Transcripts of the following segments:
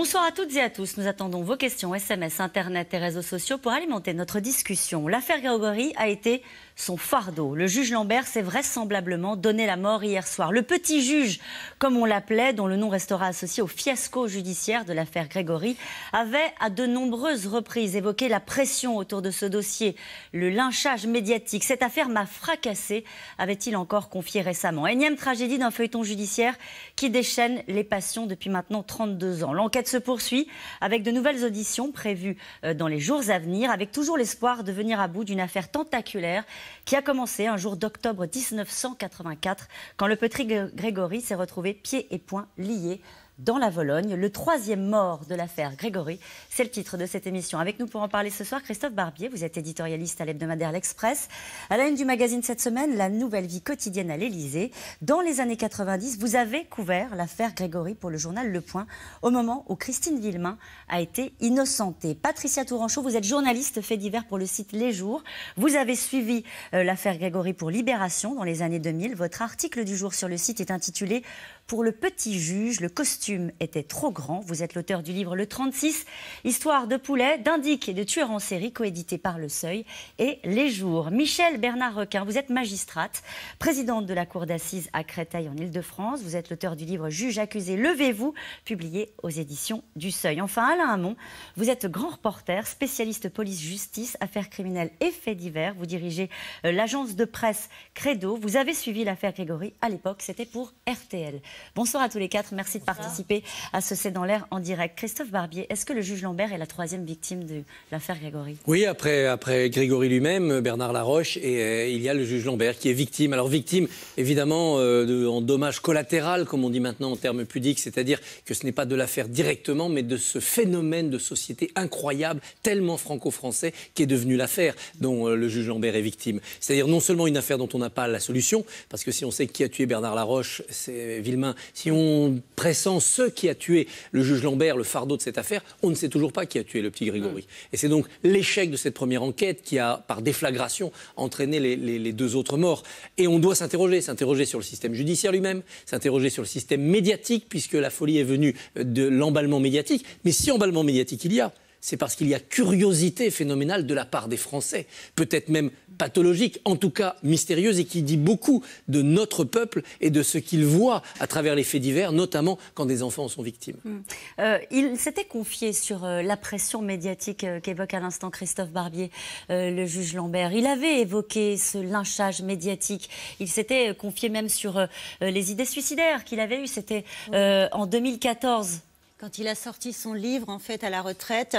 Bonsoir à toutes et à tous. Nous attendons vos questions, SMS, Internet et réseaux sociaux pour alimenter notre discussion. L'affaire Grégory a été son fardeau. Le juge Lambert s'est vraisemblablement donné la mort hier soir. Le petit juge, comme on l'appelait, dont le nom restera associé au fiasco judiciaire de l'affaire Grégory, avait à de nombreuses reprises évoqué la pression autour de ce dossier, le lynchage médiatique. Cette affaire m'a fracassé, avait-il encore confié récemment. Énième tragédie d'un feuilleton judiciaire qui déchaîne les passions depuis maintenant 32 ans. L'enquête se poursuit avec de nouvelles auditions prévues euh, dans les jours à venir, avec toujours l'espoir de venir à bout d'une affaire tentaculaire qui a commencé un jour d'octobre 1984, quand le petit Grégory s'est retrouvé pieds et poings liés dans la Vologne, le troisième mort de l'affaire Grégory. C'est le titre de cette émission. Avec nous pour en parler ce soir, Christophe Barbier, vous êtes éditorialiste à l'hebdomadaire L'Express. À la une du magazine cette semaine, la nouvelle vie quotidienne à l'Elysée. Dans les années 90, vous avez couvert l'affaire Grégory pour le journal Le Point, au moment où Christine Villemin a été innocentée. Patricia Touranchot, vous êtes journaliste fait divers pour le site Les Jours. Vous avez suivi euh, l'affaire Grégory pour Libération dans les années 2000. Votre article du jour sur le site est intitulé pour le petit juge, le costume était trop grand. Vous êtes l'auteur du livre Le 36, Histoire de poulet, d'indique et de tueur en série, coédité par Le Seuil et Les Jours. Michel Bernard Requin, vous êtes magistrate, présidente de la Cour d'assises à Créteil en Ile-de-France. Vous êtes l'auteur du livre Juge accusé, levez-vous, publié aux éditions du Seuil. Enfin, Alain Hamon, vous êtes grand reporter, spécialiste police-justice, affaires criminelles et faits divers. Vous dirigez euh, l'agence de presse Credo. Vous avez suivi l'affaire Grégory à l'époque, c'était pour RTL. Bonsoir à tous les quatre. Merci de participer à ce C'est dans l'air en direct. Christophe Barbier, est-ce que le juge Lambert est la troisième victime de l'affaire Grégory Oui, après, après Grégory lui-même, Bernard Laroche, et euh, il y a le juge Lambert qui est victime. Alors, victime, évidemment, euh, en dommage collatéral, comme on dit maintenant en termes pudiques, c'est-à-dire que ce n'est pas de l'affaire directement, mais de ce phénomène de société incroyable, tellement franco-français, qui est devenu l'affaire dont euh, le juge Lambert est victime. C'est-à-dire non seulement une affaire dont on n'a pas la solution, parce que si on sait qui a tué Bernard Laroche, c'est Villemain si on pressent ceux qui a tué le juge Lambert, le fardeau de cette affaire, on ne sait toujours pas qui a tué le petit Grégory. Et c'est donc l'échec de cette première enquête qui a, par déflagration, entraîné les, les deux autres morts. Et on doit s'interroger, s'interroger sur le système judiciaire lui-même, s'interroger sur le système médiatique, puisque la folie est venue de l'emballement médiatique. Mais si emballement médiatique il y a, c'est parce qu'il y a curiosité phénoménale de la part des Français, peut-être même pathologique, en tout cas mystérieuse, et qui dit beaucoup de notre peuple et de ce qu'il voit à travers les faits divers, notamment quand des enfants en sont victimes. Hmm. Euh, il s'était confié sur euh, la pression médiatique euh, qu'évoque à l'instant Christophe Barbier, le juge Lambert. Il avait évoqué ce lynchage médiatique. Il s'était confié même sur les idées suicidaires qu'il avait eues. C'était en 2014 quand il a sorti son livre en fait à la retraite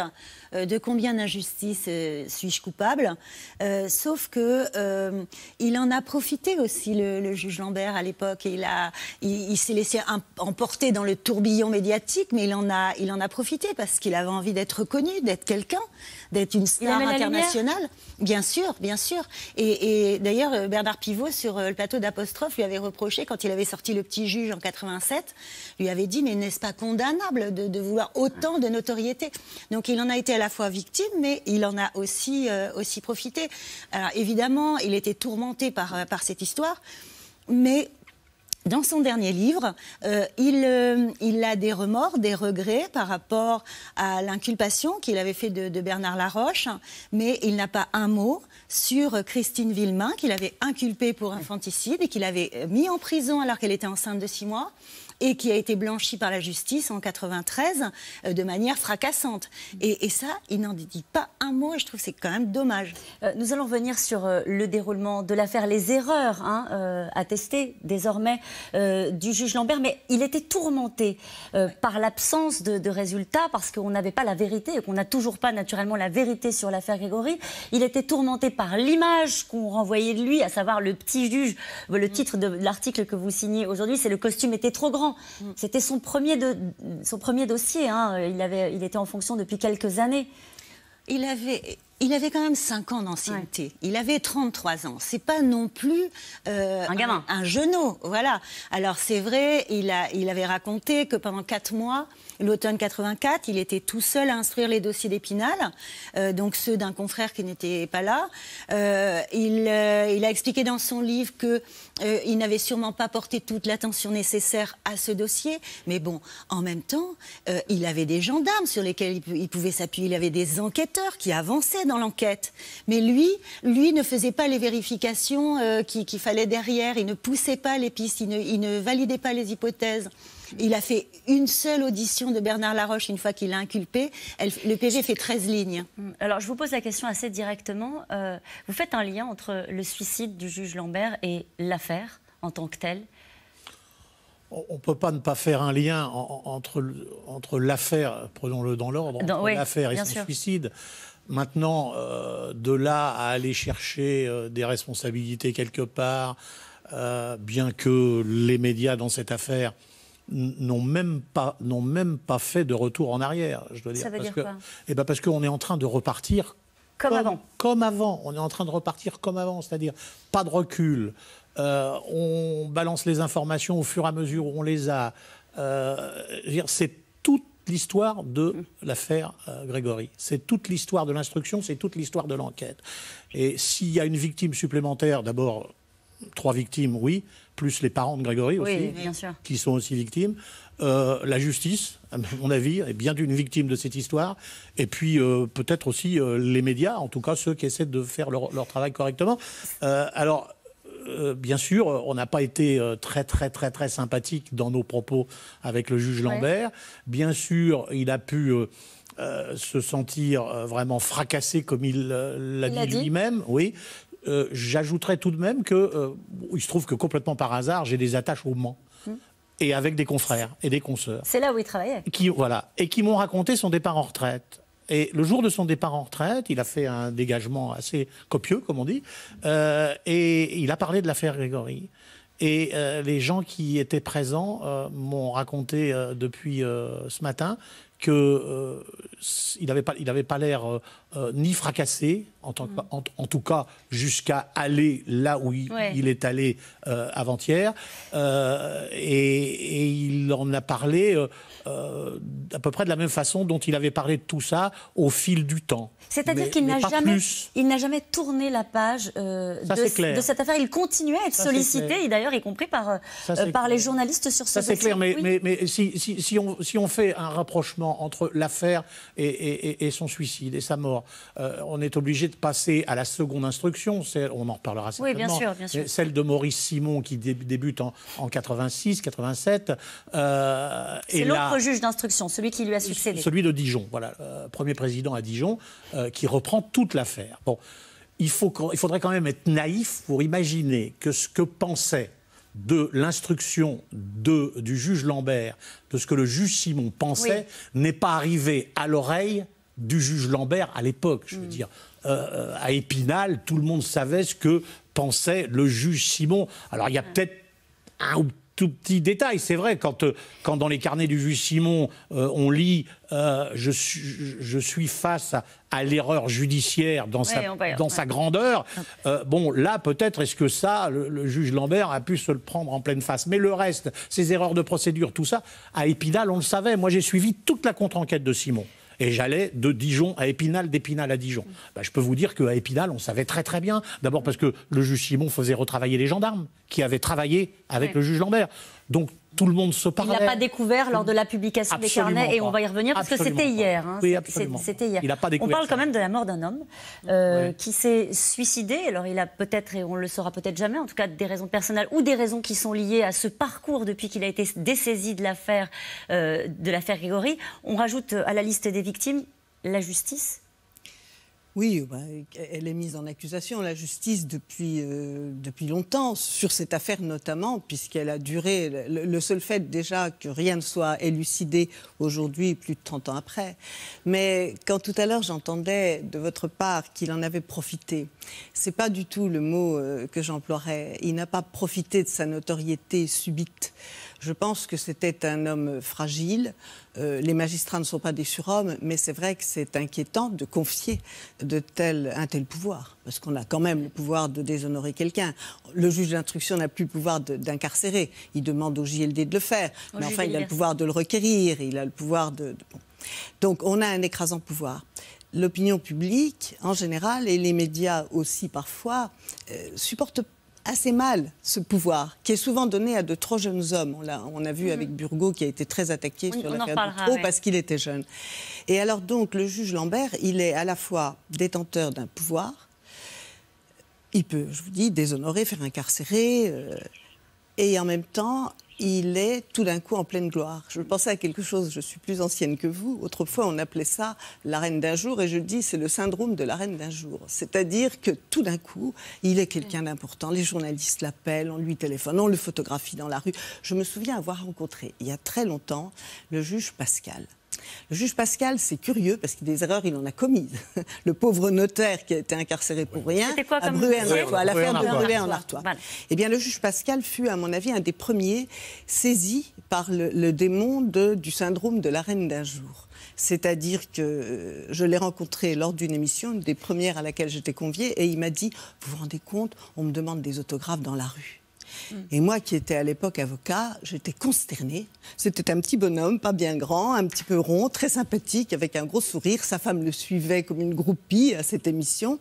euh, de combien d'injustices euh, suis-je coupable euh, sauf que il en a profité aussi le, juge Lambert à l'époque il a il, s'est laissé emporter dans le tourbillon médiatique mais il en a il en a profité parce qu'il avait envie d'être connu, d'être quelqu'un d'être une star internationale bien sûr bien sûr et, d'ailleurs Bernard Pivot sur le plateau d'apostrophe lui avait reproché quand il avait sorti le petit juge en 87 lui avait dit mais n'est-ce pas condamnable de, vouloir autant de notoriété. Donc il en a été à la fois victime, mais il en a aussi, euh, aussi profité. Alors évidemment, il était tourmenté par, euh, par cette histoire, mais dans son dernier livre, euh, il, a des remords, des regrets par rapport à l'inculpation qu'il avait fait de, de, Bernard Laroche, mais il n'a pas un mot sur Christine Villemain, qu'il avait inculpée pour infanticide et qu'il avait mis en prison alors qu'elle était enceinte de six mois et qui a été blanchi par la justice en 93 euh, de manière fracassante. Et, ça, il n'en dit pas un mot et je trouve que c'est quand même dommage. Euh, nous allons revenir sur euh, le déroulement de l'affaire, les erreurs hein, attestées désormais du juge Lambert, mais il était tourmenté par l'absence de, de, résultats parce qu'on n'avait pas la vérité et qu'on n'a toujours pas naturellement la vérité sur l'affaire Grégory. Il était tourmenté par l'image qu'on renvoyait de lui, à savoir le petit juge. Le titre de l'article que vous signez aujourd'hui, c'est le costume était trop grand. Mm. C'était son premier, son premier dossier. Hein. Il, avait, il était en fonction depuis quelques années. Il avait, il avait quand même 5 ans d'ancienneté. Il avait 33 ans. C'est pas non plus euh, un gamin, un, genou, voilà. Alors c'est vrai, il avait raconté que pendant 4 mois, l'automne 84, il était tout seul à instruire les dossiers d'Épinal, euh, donc ceux d'un confrère qui n'était pas là. Euh, il, a expliqué dans son livre que il n'avait sûrement pas porté toute l'attention nécessaire à ce dossier, mais bon, en même temps, il avait des gendarmes sur lesquels il pouvait s'appuyer, il avait des enquêteurs qui avançaient dans l'enquête. Mais lui, lui ne faisait pas les vérifications euh, qu'il qui fallait derrière, il ne poussait pas les pistes, il ne, validait pas les hypothèses. Il a fait une seule audition de Bernard Laroche une fois qu'il l'a inculpé. le PG fait 13 lignes. Mm. Alors, je vous pose la question assez directement. Euh, vous faites un lien entre le suicide du juge Lambert et l'affaire en tant que telle on ne peut pas ne pas faire un lien entre, entre l'affaire, prenons-le dans l'ordre, entre l'affaire et son suicide. Maintenant, euh, de là à aller chercher euh, des responsabilités quelque part, euh, bien que les médias dans cette affaire n'ont même pas n'ont même pas fait de retour en arrière, je dois dire. Ça veut parce dire que, quoi eh ben, parce qu'on est en train de repartir comme, comme, avant. Comme avant, on est en train de repartir comme avant, c'est-à-dire pas de recul. on balance les informations au fur et à mesure où on les a. c'est tout l'histoire de mm. l'affaire euh, Grégory. C'est toute l'histoire de l'instruction, c'est toute l'histoire de l'enquête. Et s'il y a une victime supplémentaire, d'abord, trois victimes, oui, plus les parents de Grégory aussi, qui sont aussi victimes. Euh, la justice, à mon avis, est bien d'une victime de cette histoire. Et puis euh, peut-être aussi les médias, en tout cas ceux qui essaient de faire leur, leur travail correctement. alors euh, bien sûr, on n'a pas été euh, très, très, très, très sympathique dans nos propos avec le juge Lambert. Bien sûr, il a pu. Euh, se sentir vraiment fracassé comme il l'a dit, lui-même, oui. J'ajouterais tout de même que il se trouve que complètement par hasard, j'ai des attaches au Mans. Hmm. et avec des confrères et des consoeurs. C'est là où il travaillait. voilà, et qui m'ont raconté son départ en retraite. Et le jour de son départ en retraite, il a fait un dégagement assez copieux, comme on dit, euh, et il a parlé de l'affaire Grégory. Et euh, les gens qui étaient présents euh, m'ont raconté depuis ce matin qu'il euh, n'avait pas, il pas l'air euh, euh, ni fracassé, en, tant mm. en, tout cas jusqu'à aller là où il, est allé avant-hier. Et, il en a parlé à peu près de la même façon dont il avait parlé de tout ça au fil du temps. C'est-à-dire qu'il n'a jamais, il n'a jamais tourné la page de, cette affaire. Il continuait à être sollicité, d'ailleurs y compris par, par les journalistes sur ce ça. c'est clair, mais, mais, si, on, si on fait un rapprochement entre l'affaire et, son suicide et sa mort. Euh, on est obligé de passer à la seconde instruction, on en reparlera certainement, sûr, celle de Maurice Simon qui débute en, 86, 87. Euh, C'est l'autre juge d'instruction, celui qui lui a succédé. Celui de Dijon, voilà, euh, premier président à Dijon, qui reprend toute l'affaire. Bon, il, faut, il faudrait quand même être naïf pour imaginer que ce que pensait de l'instruction du juge Lambert, de ce que le juge Simon pensait, n'est pas arrivé à l'oreille du juge Lambert à l'époque. Je veux mm. dire, euh, à Épinal, tout le monde savait ce que pensait le juge Simon. Alors il y a peut-être un ou tout petit détail. C'est vrai, quand, euh, quand dans les carnets du juge Simon, euh, on lit euh, je, suis, face à, l'erreur judiciaire dans, sa, grandeur. bon, là, peut-être est-ce que ça, le, juge Lambert a pu se le prendre en pleine face. Mais le reste, ces erreurs de procédure, tout ça, à épidal on le savait. Moi, j'ai suivi toute la contre-enquête de Simon et j'allais de Dijon à Épinal, d'Épinal à Dijon. Ben, je peux vous dire qu'à Épinal, on savait très très bien. D'abord parce que le juge Simon faisait retravailler les gendarmes qui avaient travaillé avec le juge Lambert. Donc tout le monde se parlait. Il n'a pas découvert lors de la publication des carnets, et on va y revenir, parce que c'était hier. Hein, c'était on parle quand même de la mort d'un homme euh, qui s'est suicidé. Alors il a peut-être, et on le saura peut-être jamais, en tout cas des raisons personnelles ou des raisons qui sont liées à ce parcours depuis qu'il a été dessaisi de l'affaire euh, de l'affaire Grégory. On rajoute à la liste des victimes la justice oui, bah, elle est mise en accusation, la justice, depuis, euh, depuis longtemps, sur cette affaire notamment, puisqu'elle a duré. Le, seul fait déjà que rien ne soit élucidé aujourd'hui, plus de 30 ans après. Mais quand tout à l'heure j'entendais de votre part qu'il en avait profité, c'est pas du tout le mot euh, que j'emploierais. Il n'a pas profité de sa notoriété subite. Je pense que c'était un homme fragile. Euh, les magistrats ne sont pas des surhommes, mais c'est vrai que c'est inquiétant de confier de tel, un tel pouvoir, parce qu'on a quand même le pouvoir de déshonorer quelqu'un. Le juge d'instruction n'a plus le pouvoir d'incarcérer. Il demande au JLD de le faire, mais enfin, il a le pouvoir de le requérir, il a le pouvoir de... Donc, on a un écrasant pouvoir l'opinion publique en général et les médias aussi parfois euh, supportent supportent assez mal ce pouvoir, qui est souvent donné à de trop jeunes hommes. On a, on a vu mhm. avec Burgot qui a été très attaqué sur l'affaire de parce qu'il était jeune. Et alors donc, le juge Lambert, il est à la fois détenteur d'un pouvoir, il peut, je vous dis, déshonorer, faire incarcérer, euh, et en même temps, il est tout d'un coup en pleine gloire. Je pensais à quelque chose, je suis plus ancienne que vous. Autrefois, on appelait ça la reine d'un jour, et je dis c'est le syndrome de la reine d'un jour. C'est-à-dire que tout d'un coup, il est quelqu'un d'important. Les journalistes l'appellent, on lui téléphone, on le photographie dans la rue. Je me souviens avoir rencontré, il y a très longtemps, le juge Pascal. Le juge Pascal, c'est curieux parce que des erreurs, il en a commises. Le pauvre notaire qui a été incarcéré pour rien quoi, à affaire artois de en artois Eh bien, le juge Pascal fut, à mon avis, un des premiers saisis par le, démon du syndrome de la reine d'un jour. C'est-à-dire que euh, je l'ai rencontré lors d'une émission, une des premières à laquelle j'étais conviée, et il m'a dit Vous vous rendez compte, on me demande des autographes dans la rue. Mm. Et moi, qui étais à l'époque avocat, j'étais consternée. C'était un petit bonhomme, pas bien grand, un petit peu rond, très sympathique, avec un gros sourire. Sa femme le suivait comme une groupie à cette émission.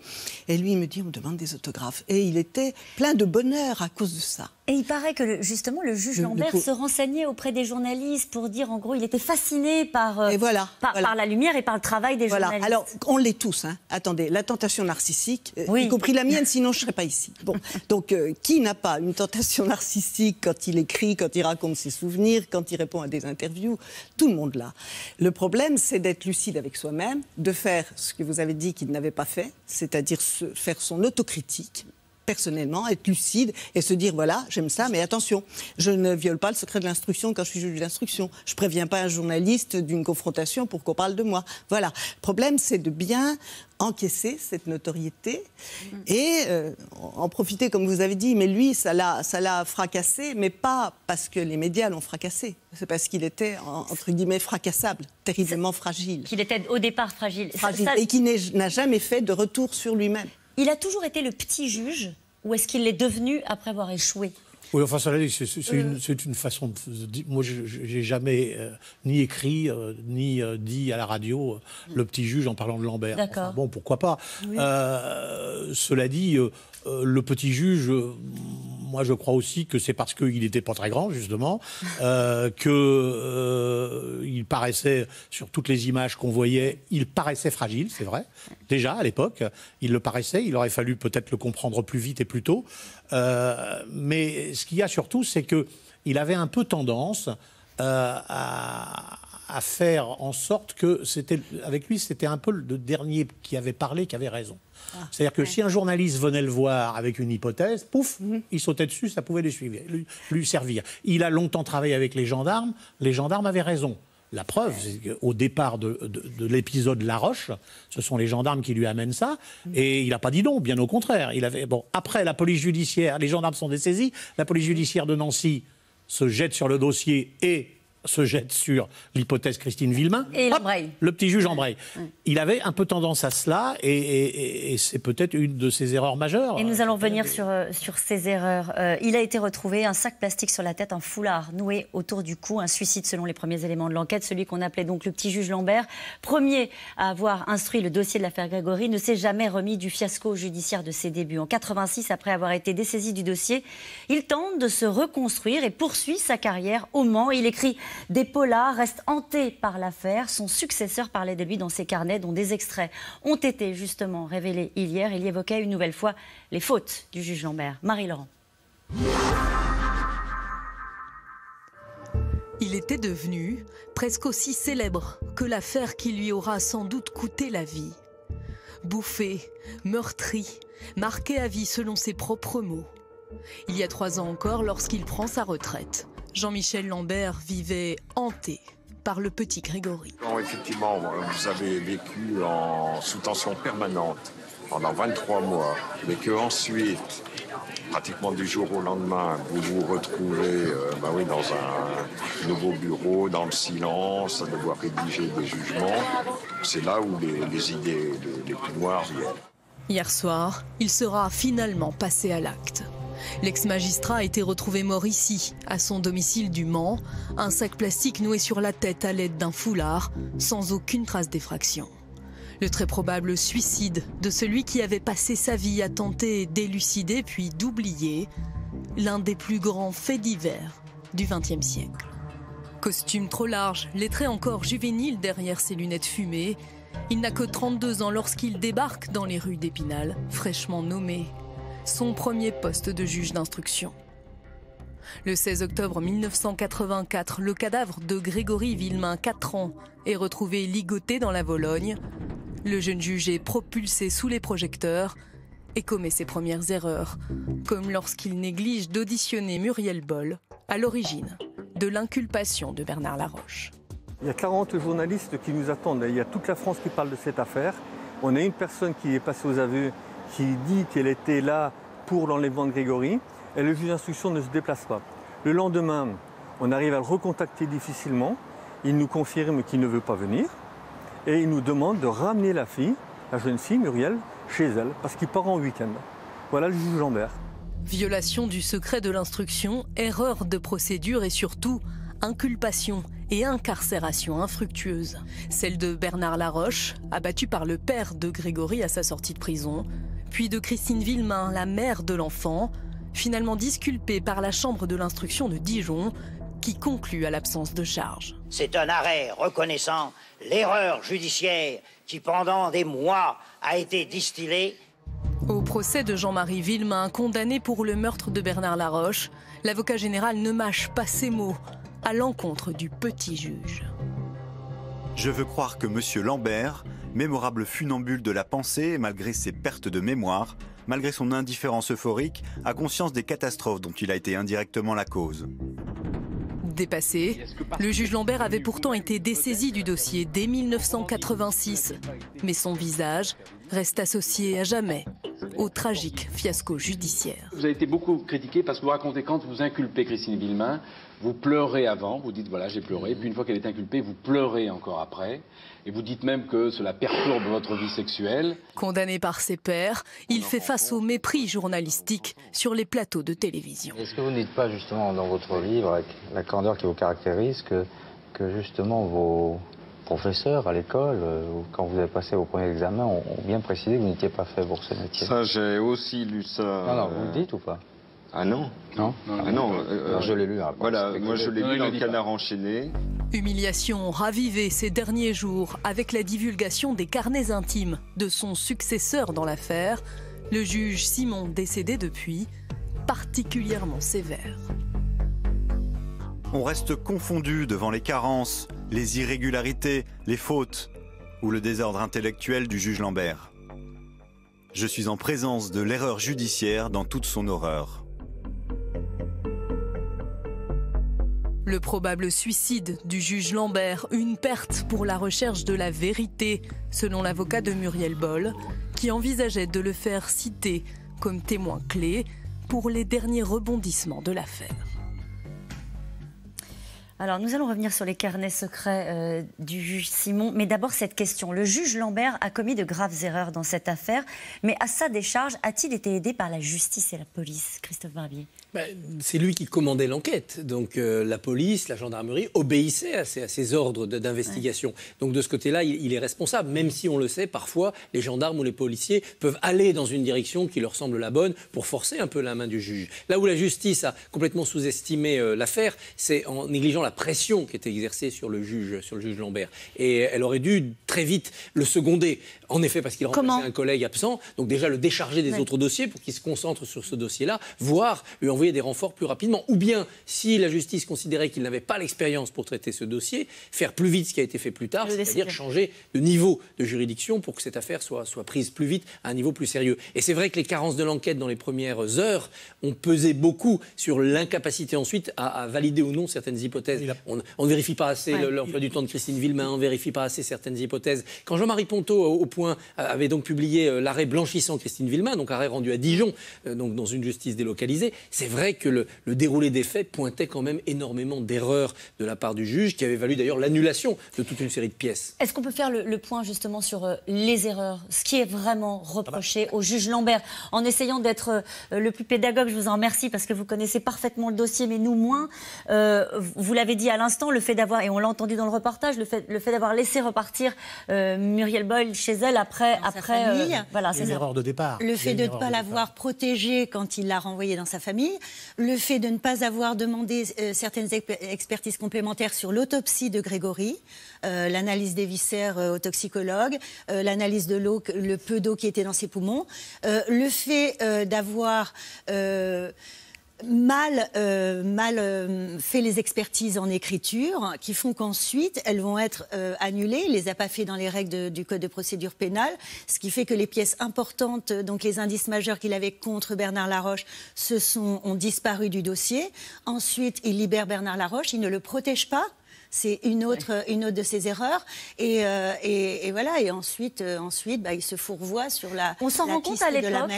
Et lui, il me dit, on me demande des autographes. Et il était plein de bonheur à cause de ça. Et il paraît que justement le juge Lambert se renseignait auprès des journalistes pour dire en gros il était fasciné par, euh, par, la lumière et par le travail des voilà. journalistes. Alors on l'est tous. Hein. Attendez, la tentation narcissique, euh, y compris la mienne, sinon je ne serais pas ici. Bon, donc euh, qui n'a pas une tentation narcissique quand il écrit, quand il raconte ses souvenirs, quand il répond à des interviews Tout le monde l'a. Le problème, c'est d'être lucide avec soi-même, de faire ce que vous avez dit qu'il n'avait pas fait, c'est-à-dire faire son autocritique personnellement, être lucide et se dire voilà, j'aime ça, mais attention, je ne viole pas le secret de l'instruction quand je suis juge d'instruction. Je préviens pas un journaliste d'une confrontation pour qu'on parle de moi. Voilà. Le problème, c'est de bien encaisser cette notoriété mm. et euh, en profiter, comme vous avez dit. Mais lui, ça l'a fracassé, mais pas parce que les médias l'ont fracassé. C'est parce qu'il était, entre guillemets, fracassable, terriblement fragile. Qu'il était au départ fragile. Et qui n'a jamais fait de retour sur lui-même. Il a toujours été le petit juge ou est-ce qu'il l'est devenu après avoir échoué oui, enfin, euh. c'est une, façon de. Moi, je n'ai jamais euh, ni écrit, euh, ni dit à la radio le petit juge en parlant de Lambert. D'accord. bon, pourquoi pas. cela dit, euh, le petit juge, euh, moi je crois aussi que c'est parce qu'il n'était pas très grand, justement, euh, qu'il paraissait, sur toutes les images qu'on voyait, il paraissait fragile, c'est vrai. Déjà, à l'époque, il le paraissait, il aurait fallu peut-être le comprendre plus vite et plus tôt. mais ce qu'il y a surtout, c'est qu'il avait un peu tendance à, à faire en sorte que c'était avec lui, c'était un peu le dernier qui avait parlé, qui avait raison. Ah, C'est-à-dire que si un journaliste venait le voir avec une hypothèse, pouf, mm-hmm. il sautait dessus, ça pouvait lui, suivre, lui, servir. Il a longtemps travaillé avec les gendarmes, les gendarmes avaient raison. La preuve, c'est qu'au départ de, l'épisode La Roche, ce sont les gendarmes qui lui amènent ça, mm-hmm. et il n'a pas dit non, bien au contraire. Il avait, bon, après, la police judiciaire, les gendarmes sont dessaisis, la police judiciaire de Nancy se jette sur le dossier et se jette sur l'hypothèse Christine Villemain. Et Le petit juge embraye. Il avait un peu tendance à cela et, c'est peut-être une de ses erreurs majeures. Et nous allons revenir euh, sur, euh, sur ces erreurs. Euh, il a été retrouvé un sac plastique sur la tête, un foulard noué autour du cou, un suicide selon les premiers éléments de l'enquête. Celui qu'on appelait donc le petit juge Lambert, premier à avoir instruit le dossier de l'affaire Grégory, ne s'est jamais remis du fiasco judiciaire de ses débuts. En 86, après avoir été dessaisi du dossier, il tente de se reconstruire et poursuit sa carrière au Mans. Il écrit des polars reste hanté par l'affaire. Son successeur parlait de lui dans ses carnets, dont des extraits ont été justement révélés hier. Il y évoquait une nouvelle fois les fautes du juge Lambert. Marie-Laurent. Il était devenu presque aussi célèbre que l'affaire qui lui aura sans doute coûté la vie. Bouffé, meurtri, marqué à vie selon ses propres mots. Il y a trois ans encore, lorsqu'il prend sa retraite, Jean-Michel Lambert vivait hanté par le petit Grégory. effectivement, vous avez vécu en sous tension permanente pendant 23 mois, mais que ensuite, pratiquement du jour au lendemain, vous vous retrouvez euh, bah oui, dans un nouveau bureau, dans le silence, à devoir rédiger des jugements, c'est là où les, idées des les plus noires viennent. Hier soir, il sera finalement passé à l'acte. L'ex-magistrat a été retrouvé mort ici, à son domicile du Mans, un sac plastique noué sur la tête à l'aide d'un foulard, sans aucune trace d'effraction. Le très probable suicide de celui qui avait passé sa vie à tenter d'élucider puis d'oublier l'un des plus grands faits divers du XXe siècle. Costume trop large, les traits encore juvéniles derrière ses lunettes fumées, il n'a que 32 ans lorsqu'il débarque dans les rues d'Épinal, fraîchement nommé son premier poste de juge d'instruction. Le 16 octobre 1984, le cadavre de Grégory villemin 4 ans, est retrouvé ligoté dans la Vologne. Le jeune juge est propulsé sous les projecteurs et commet ses premières erreurs, comme lorsqu'il néglige d'auditionner Muriel Boll, à l'origine de l'inculpation de Bernard Laroche. Il y a 40 journalistes qui nous attendent, il y a toute la France qui parle de cette affaire. On a une personne qui est passée aux aveux qui dit qu'elle était là pour l'enlèvement de Grégory, et le juge d'instruction ne se déplace pas. Le lendemain, on arrive à le recontacter difficilement, il nous confirme qu'il ne veut pas venir, et il nous demande de ramener la fille, la jeune fille Muriel, chez elle, parce qu'il part en week-end. Voilà le juge Lambert. Violation du secret de l'instruction, erreur de procédure et surtout inculpation et incarcération infructueuse. Celle de Bernard Laroche, abattu par le père de Grégory à sa sortie de prison, puis de Christine Villemain, la mère de l'enfant, finalement disculpée par la Chambre de l'instruction de Dijon, qui conclut à l'absence de charge. C'est un arrêt reconnaissant l'erreur judiciaire qui, pendant des mois, a été distillée. Au procès de Jean-Marie Villemain, condamné pour le meurtre de Bernard Laroche, l'avocat général ne mâche pas ses mots à l'encontre du petit juge. Je veux croire que M. Lambert Mémorable funambule de la pensée, malgré ses pertes de mémoire, malgré son indifférence euphorique, à conscience des catastrophes dont il a été indirectement la cause. Dépassé, le juge Lambert avait pourtant été dessaisi du dossier dès 1986, mais son visage reste associé à jamais au tragique fiasco judiciaire. Vous avez été beaucoup critiqué parce que vous racontez quand vous inculpez Christine Villemin, vous pleurez avant, vous dites voilà j'ai pleuré, puis une fois qu'elle est inculpée, vous pleurez encore après, et vous dites même que cela perturbe votre vie sexuelle. Condamné par ses pairs, il fait face au mépris journalistique sur les plateaux de télévision. Est-ce que vous n'êtes pas justement dans votre livre, avec la candeur qui vous caractérise, que, que justement vos, professeurs à l'école, euh, quand vous avez passé vos premiers examens, ont bien précisé que vous n'étiez pas fait pour ce métier. Ça, j'ai aussi lu ça. Alors vous le euh, dites ou pas ah non Non, Ah euh, non, je l'ai lu. Hein, voilà, moi je l'ai lu dans le Canard enchaîné. Humiliation ravivée ces derniers jours avec la divulgation des carnets intimes de son successeur dans l'affaire, le juge Simon, décédé depuis, particulièrement sévère. On reste confondu devant les carences, les irrégularités, les fautes ou le désordre intellectuel du juge Lambert. Je suis en présence de l'erreur judiciaire dans toute son horreur. Le probable suicide du juge Lambert, une perte pour la recherche de la vérité, selon l'avocat de Muriel Boll, qui envisageait de le faire citer comme témoin clé pour les derniers rebondissements de l'affaire. Alors, nous allons revenir sur les carnets secrets euh, du juge Simon. Mais d'abord, cette question. Le juge Lambert a commis de graves erreurs dans cette affaire, mais à sa décharge, a-t-il été aidé par la justice et la police Christophe Barbier bah, c'est lui qui commandait l'enquête. Donc euh, la police, la gendarmerie obéissaient à ces ordres d'investigation. Donc de ce côté-là, il, est responsable, même si on le sait, parfois les gendarmes ou les policiers peuvent aller dans une direction qui leur semble la bonne pour forcer un peu la main du juge. Là où la justice a complètement sous-estimé euh, l'affaire, c'est en négligeant la pression qui était exercée sur le juge, sur le juge Lambert. Et elle aurait dû très vite le seconder. En effet, parce qu'il rendait un collègue absent. Donc déjà le décharger des autres dossiers pour qu'il se concentre sur ce dossier-là, voire lui envoyer des renforts plus rapidement. Ou bien, si la justice considérait qu'il n'avait pas l'expérience pour traiter ce dossier, faire plus vite ce qui a été fait plus tard, c'est-à-dire changer de niveau de juridiction pour que cette affaire soit, soit prise plus vite à un niveau plus sérieux. Et c'est vrai que les carences de l'enquête dans les premières heures ont pesé beaucoup sur l'incapacité ensuite à, valider ou non certaines hypothèses. On ne vérifie pas assez l'emploi du temps de Christine Villemain, on ne vérifie pas assez certaines hypothèses. Quand Jean-Marie Ponto, au point, avait donc publié euh, l'arrêt blanchissant Christine Villemain, donc arrêt rendu à Dijon, euh, donc dans une justice délocalisée, c'est vrai que le, déroulé des faits pointait quand même énormément d'erreurs de la part du juge, qui avait valu d'ailleurs l'annulation de toute une série de pièces. Est-ce qu'on peut faire le, point justement sur euh, les erreurs, ce qui est vraiment reproché ah bah. au juge Lambert, en essayant d'être euh, le plus pédagogue, je vous en remercie parce que vous connaissez parfaitement le dossier, mais nous moins. Euh, vous l'avez dit à l'instant, le fait d'avoir, et on l'a entendu dans le reportage, le fait, le fait d'avoir laissé repartir Muriel Boyle chez elle après... après voilà, c'est de départ. Le fait de ne pas l'avoir protégée quand il l'a renvoyée dans sa famille, le fait de ne pas avoir demandé euh, certaines expertises complémentaires sur l'autopsie de Grégory, euh, l'analyse des viscères au euh, toxicologue, l'analyse de l'eau, le peu d'eau qui était dans ses poumons, le fait d'avoir mal, euh, mal euh, fait les expertises en écriture, qui font qu'ensuite elles vont être euh, annulées. Il les a pas fait dans les règles du code de procédure pénale, ce qui fait que les pièces importantes, donc les indices majeurs qu'il avait contre Bernard Laroche, se sont ont disparu du dossier. Ensuite, il libère Bernard Laroche, il ne le protège pas. C'est une autre, une autre de ses erreurs. Et, et, voilà. Et ensuite, ensuite bah, il se fourvoie sur la. On s'en rend compte à l'époque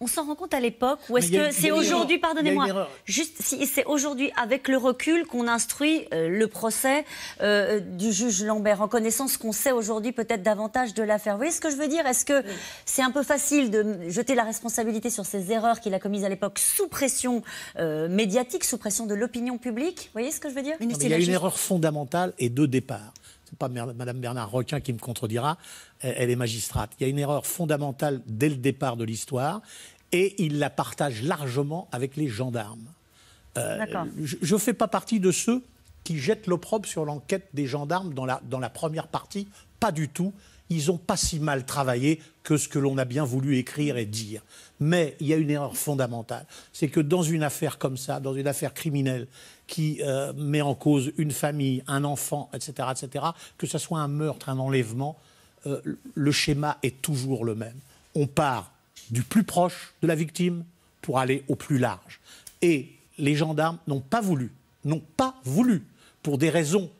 on s'en rend compte à l'époque ou est-ce que c'est aujourd'hui, pardonnez-moi, juste si c'est aujourd'hui avec le recul qu'on instruit euh, le procès euh, du juge Lambert en connaissant ce qu'on sait aujourd'hui peut-être davantage de l'affaire. Vous voyez ce que je veux dire Est-ce que c'est un peu facile de jeter la responsabilité sur ces erreurs qu'il a commises à l'époque sous pression euh, médiatique, sous pression de l'opinion publique Vous voyez ce que je veux dire Il y a une erreur fondamentale et deux départs n'est pas Madame Bernard Roquin qui me contredira, elle est magistrate. Il y a une erreur fondamentale dès le départ de l'histoire et il la partage largement avec les gendarmes. Euh, je ne fais pas partie de ceux qui jettent l'opprobre sur l'enquête des gendarmes dans la première partie, pas du tout ils n'ont pas si mal travaillé que ce que l'on a bien voulu écrire et dire. Mais il y a une erreur fondamentale, c'est que dans une affaire comme ça, dans une affaire criminelle qui euh, met en cause une famille, un enfant, etc., etc., que ce soit un meurtre, un enlèvement, euh, le schéma est toujours le même. On part du plus proche de la victime pour aller au plus large. Et les gendarmes n'ont pas voulu, n'ont pas voulu, pour des raisons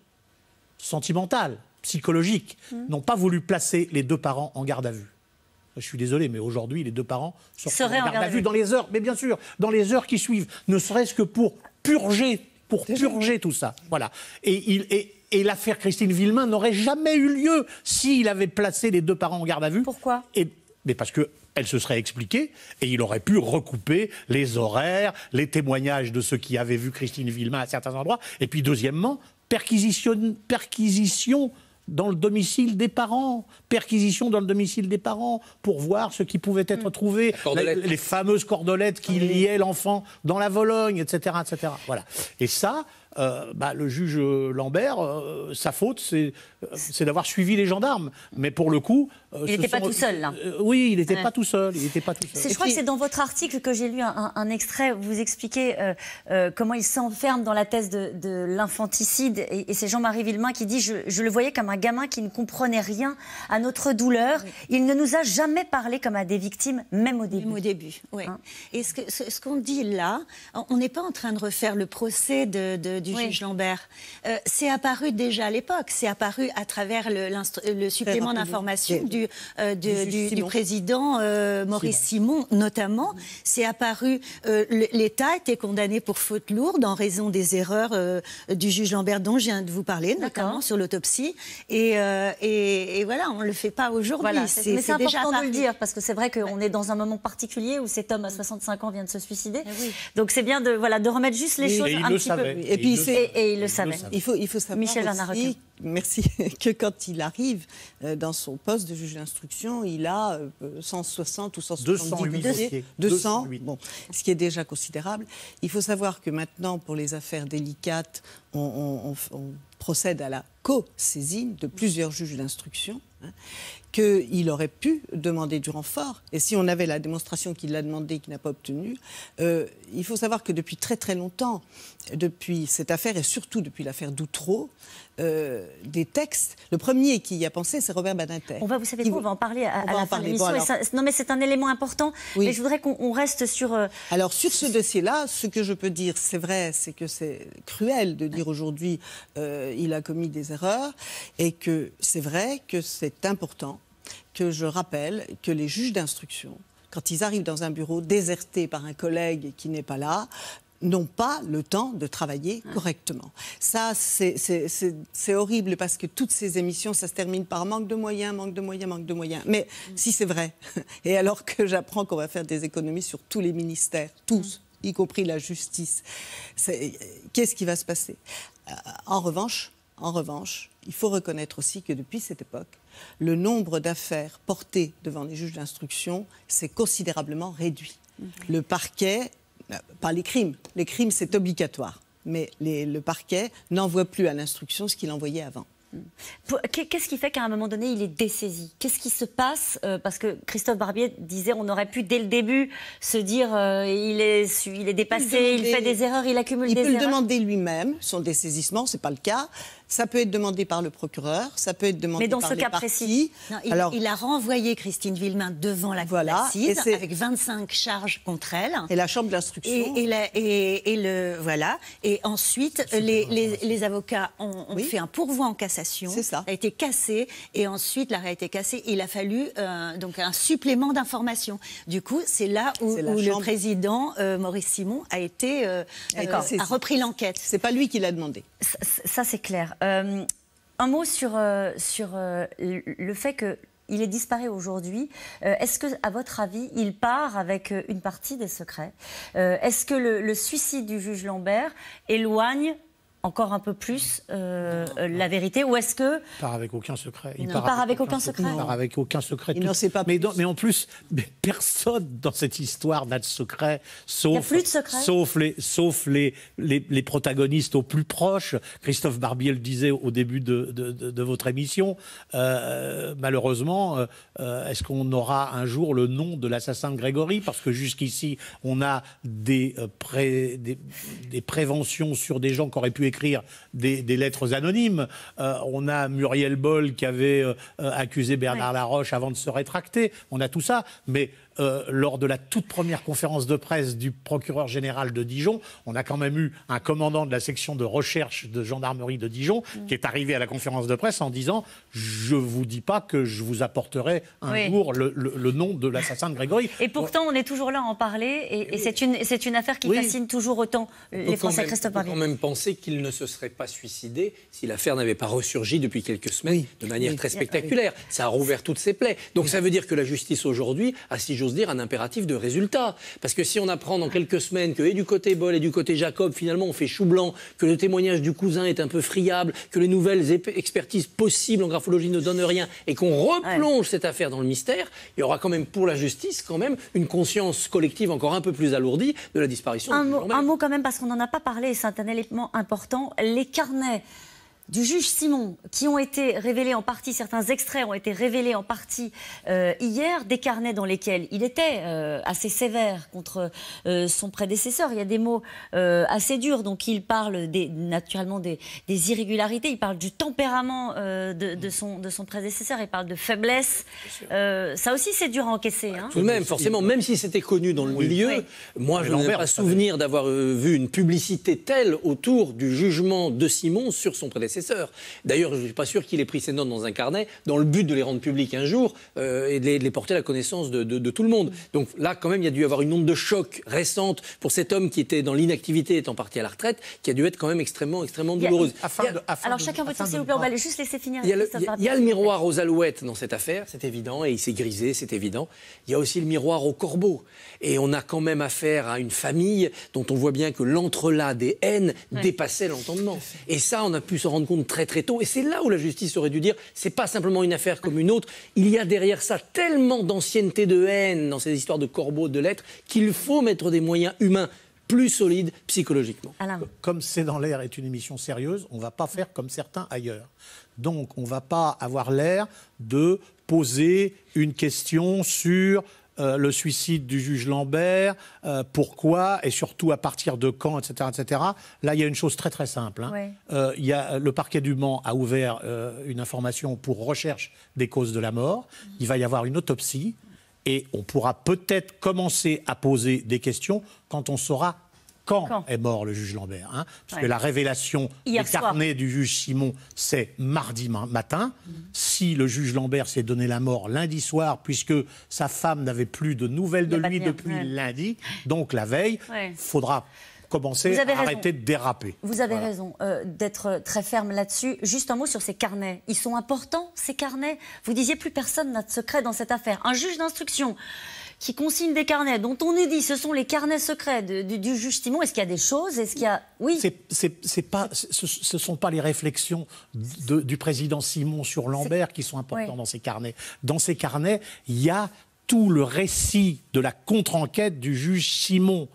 sentimentales, psychologiques, hmm. n'ont pas voulu placer les deux parents en garde à vue. Je suis désolé, mais aujourd'hui, les deux parents sont en garde, à vue dans les heures, mais bien sûr, dans les heures qui suivent, ne serait-ce que pour purger, pour purger tout ça. Voilà. Et il l'affaire Christine Villemain n'aurait jamais eu lieu s'il avait placé les deux parents en garde à vue. Pourquoi et, Mais parce que elle se serait expliquée et il aurait pu recouper les horaires, les témoignages de ceux qui avaient vu Christine Villemain à certains endroits. Et puis deuxièmement, perquisition, perquisition dans le domicile des parents, perquisition dans le domicile des parents pour voir ce qui pouvait être mm. trouvé, les fameuses cordelettes qui ah liaient l'enfant dans la Vologne, etc., etc. Voilà. Et ça, euh, bah, le juge euh, Lambert, euh, sa faute, c'est d'avoir suivi les gendarmes. Mais pour le coup. il n'était pas, tout seul, oui, il n'était pas tout seul. Il était pas tout seul. Je crois que c'est dans votre article que j'ai lu un, extrait où vous expliquez comment il s'enferme dans la thèse de, l'infanticide. Et, c'est Jean-Marie Villemain qui dit je, le voyais comme un gamin qui ne comprenait rien à notre douleur. Il ne nous a jamais parlé comme à des victimes, même au début. Même au début, oui. Hein et ce qu'on dit là, on n'est pas en train de refaire le procès de du juge Lambert, euh, c'est apparu déjà à l'époque, c'est apparu à travers le, le supplément d'information du, du, euh, président euh, Maurice Simon, notamment. C'est apparu, l'État était condamné pour faute lourde en raison des erreurs du juge Lambert dont je viens de vous parler, notamment sur l'autopsie. Et, et, voilà, on ne le fait pas aujourd'hui. Voilà, mais c'est important de le dire, parce que c'est vrai qu'on est dans un moment particulier où cet homme à 65 ans vient de se suicider. Eh Donc c'est bien de, voilà, de remettre juste les choses un petit peu. Et puis, et, il le savait. Il faut, il faut savoir Michel aussi, que quand il arrive euh, dans son poste de juge d'instruction, il a 160 euh, ou 170 dossiers. 200, bon, ce qui est déjà considérable. Il faut savoir que maintenant, pour les affaires délicates, on, on procède à la co-saisine de plusieurs juges d'instruction hein qu'il aurait pu demander du renfort. Et si on avait la démonstration qu'il l'a demandé et qu'il n'a pas obtenu, euh, il faut savoir que depuis très très longtemps, depuis cette affaire et surtout depuis l'affaire Doutreau, euh, des textes. Le premier qui y a pensé, c'est Robert Badinter. On va, vous savez quoi, on va en parler à, la fin de l'émission. Non, mais c'est un élément important. Mais je voudrais qu'on reste sur. Euh, alors, sur ce dossier-là, ce que je peux dire, c'est vrai, c'est que c'est cruel de dire aujourd'hui euh, il a commis des erreurs et que c'est vrai que c'est important que je rappelle que les juges d'instruction, quand ils arrivent dans un bureau déserté par un collègue qui n'est pas là, n'ont pas le temps de travailler correctement. Ça, c'est horrible parce que toutes ces émissions, ça se termine par manque de moyens, manque de moyens, manque de moyens. Mais mm. si c'est vrai, et alors que j'apprends qu'on va faire des économies sur tous les ministères, tous, mm. y compris la justice, qu'est-ce qui va se passer euh, En revanche, en revanche, il faut reconnaître aussi que depuis cette époque, le nombre d'affaires portées devant les juges d'instruction s'est considérablement réduit. Mhm. Le parquet, euh, par les crimes, les crimes c'est obligatoire, mais le parquet n'envoie plus à l'instruction ce qu'il envoyait avant. Mhm. Qu'est-ce qui fait qu'à un moment donné, il est dessaisi Qu'est-ce qui se passe euh, Parce que Christophe Barbier disait on aurait pu dès le début se dire euh, il, est, dépassé, il, fait des erreurs, il accumule des erreurs. Il peut le demander lui-même, son dessaisissement, ce n'est pas le cas. Ça peut être demandé par le procureur, ça peut être demandé par les Mais dans ce cas précis, il, Alors, il, a renvoyé Christine Villemain devant la cour d'assises avec 25 charges contre elle. Et la chambre d'instruction. Et, et, le voilà. Et ensuite, les, les, avocats ont, fait un pourvoi en cassation. C'est ça. A été cassé et ensuite l'arrêt a été cassé. Il a fallu euh, donc un supplément d'informations. Du coup, c'est là où, le président euh, Maurice Simon a été euh, a repris l'enquête. C'est pas lui qui l'a demandé. ça c'est clair. Euh, un mot sur, euh, sur euh, le fait qu'il est disparu aujourd'hui. Est-ce qu'à que, à votre avis, il part avec une partie des secrets Est-ce que le, suicide du juge Lambert éloigne encore un peu plus euh, la vérité Ou est-ce que... Il part avec aucun secret. Il, part, avec, aucun, secret. Il part avec aucun secret. Il sait pas mais, mais, en plus, personne dans cette histoire n'a de secret, sauf, sauf, les, protagonistes au plus proche. Christophe Barbier le disait au début de, votre émission. Euh, malheureusement, euh, est-ce qu'on aura un jour le nom de l'assassin de Grégory Parce que jusqu'ici, on a des, des préventions sur des gens qui auraient pu des, lettres anonymes. Euh, on a Muriel Boll qui avait euh, accusé Bernard Laroche avant de se rétracter. On a tout ça. Mais euh, lors de la toute première conférence de presse du procureur général de Dijon, on a quand même eu un commandant de la section de recherche de gendarmerie de Dijon mm. qui est arrivé à la conférence de presse en disant Je ne vous dis pas que je vous apporterai un jour le, nom de l'assassin de Grégory. Et pourtant, on est toujours là à en parler et, c'est une, affaire qui fascine toujours autant les Français. on peut quand même pensé qu'il ne se serait pas suicidé si l'affaire n'avait pas ressurgi depuis quelques semaines de manière très spectaculaire. Ça a rouvert toutes ses plaies. Donc ça veut dire que la justice aujourd'hui à si jours se dire, un impératif de résultat. Parce que si on apprend dans quelques semaines que, et du côté Boll et du côté Jacob, finalement, on fait chou blanc, que le témoignage du cousin est un peu friable, que les nouvelles expertises possibles en graphologie ne donnent rien, et qu'on replonge cette affaire dans le mystère, il y aura quand même pour la justice, quand même, une conscience collective encore un peu plus alourdie de la disparition. Un, mot, un mot quand même, parce qu'on n'en a pas parlé, c'est un élément important, les carnets du juge Simon, qui ont été révélés en partie, certains extraits ont été révélés en partie euh, hier, des carnets dans lesquels il était euh, assez sévère contre euh, son prédécesseur. Il y a des mots assez durs, donc il parle des, naturellement des, irrégularités, il parle du tempérament de, son, de son prédécesseur, il parle de faiblesse. ça aussi, c'est dur à encaisser. Hein. Tout de même, forcément, même si c'était connu dans le milieu, moi, je n'ai pas souvenir d'avoir vu une publicité telle autour du jugement de Simon sur son prédécesseur. D'ailleurs, je ne suis pas sûr qu'il ait pris ses notes dans un carnet dans le but de les rendre publiques un jour euh, et de les, porter à la connaissance de, tout le monde. Donc là, quand même, il y a dû y avoir une onde de choc récente pour cet homme qui était dans l'inactivité étant parti à la retraite, qui a dû être quand même extrêmement, extrêmement douloureuse. alors chacun votre s'il vous plaît, on va juste laisser finir. Il y a le, miroir aux alouettes dans cette affaire, c'est évident, et il s'est grisé, c'est évident. Il y a aussi le miroir aux corbeaux. Et on a quand même affaire à une famille dont on voit bien que l'entrelac des haines dépassait l'entendement. Et ça, on a pu se rendre compte très très tôt. Et c'est là où la justice aurait dû dire c'est pas simplement une affaire comme une autre. Il y a derrière ça tellement d'ancienneté de haine dans ces histoires de corbeaux, de lettres, qu'il faut mettre des moyens humains plus solides psychologiquement. Comme C'est dans l'air est une émission sérieuse, on va pas faire comme certains ailleurs. Donc on va pas avoir l'air de poser une question sur euh, le suicide du juge Lambert, euh, pourquoi et surtout à partir de quand, etc., etc. Là, il y a une chose très très simple. Hein. Euh, il y le parquet du Mans a ouvert une information pour recherche des causes de la mort. Mm. Il va y avoir une autopsie et on pourra peut-être commencer à poser des questions quand on saura quand, est mort le juge Lambert. Hein, Parce que la révélation des du juge Simon, c'est mardi matin. Mm-hmm. Si le juge Lambert s'est donné la mort lundi soir, puisque sa femme n'avait plus de nouvelles de lui depuis lundi, donc la veille, il faudra commencer à arrêter de déraper. Vous avez raison euh, d'être euh, très ferme là-dessus. Juste un mot sur ces carnets. Ils sont importants, ces carnets. Vous disiez plus personne n'a de secret dans cette affaire. Un juge d'instruction qui consigne des carnets, dont on nous dit ce sont les carnets secrets du, juge Simon, est-ce qu'il y a des choses Est-ce qu'il y a... Oui. C'est, pas, ce ne sont pas les réflexions du président Simon sur Lambert qui sont importantes dans ces carnets. Dans ces carnets, il y a tout le récit de la contre-enquête du juge Simon.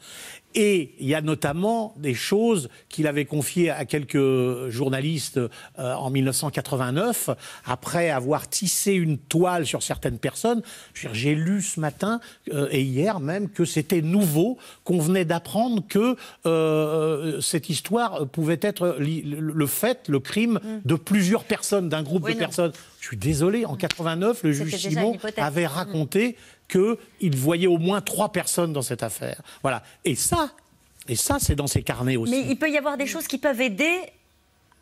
Et il y a notamment des choses qu'il avait confiées à quelques journalistes euh, en 1989, après avoir tissé une toile sur certaines personnes. J'ai lu ce matin euh, et hier même que c'était nouveau, qu'on venait d'apprendre que euh, cette histoire pouvait être le fait, le crime mmh. de plusieurs personnes, d'un groupe de personnes. Je suis désolé, en 89, le juge Simon avait mmh. raconté qu'il voyait au moins trois personnes dans cette affaire. Voilà. Et ça, et ça, c'est dans ces carnets aussi. Mais il peut y avoir des choses qui peuvent aider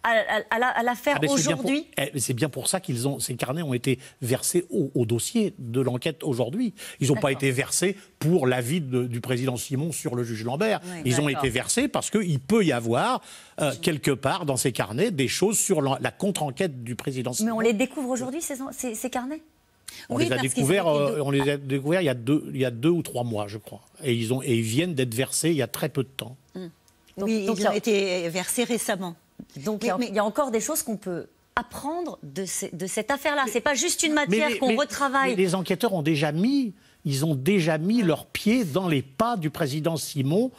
à, l'affaire ah, aujourd'hui eh, C'est bien pour ça qu'ils ont ces carnets ont été versés au, dossier de l'enquête aujourd'hui. Ils n'ont pas été versés pour l'avis du président Simon sur le juge Lambert. Ils ont été versés parce qu'il peut y avoir euh, quelque part dans ces carnets des choses sur la, contre-enquête du président Simon. Mais on les découvre aujourd'hui ces carnets euh, on, les a découverts, on les a il y a, deux, ou trois mois, je crois. Et ils, viennent d'être versés il y a très peu de temps. Mm. ils ont été versés récemment. Donc il, y a, encore des choses qu'on peut apprendre de, cette affaire-là. n'est pas juste une matière qu'on retravaille. Mais les enquêteurs ont déjà mis, ils ont déjà mis ah. leurs pieds dans les pas du président Simon,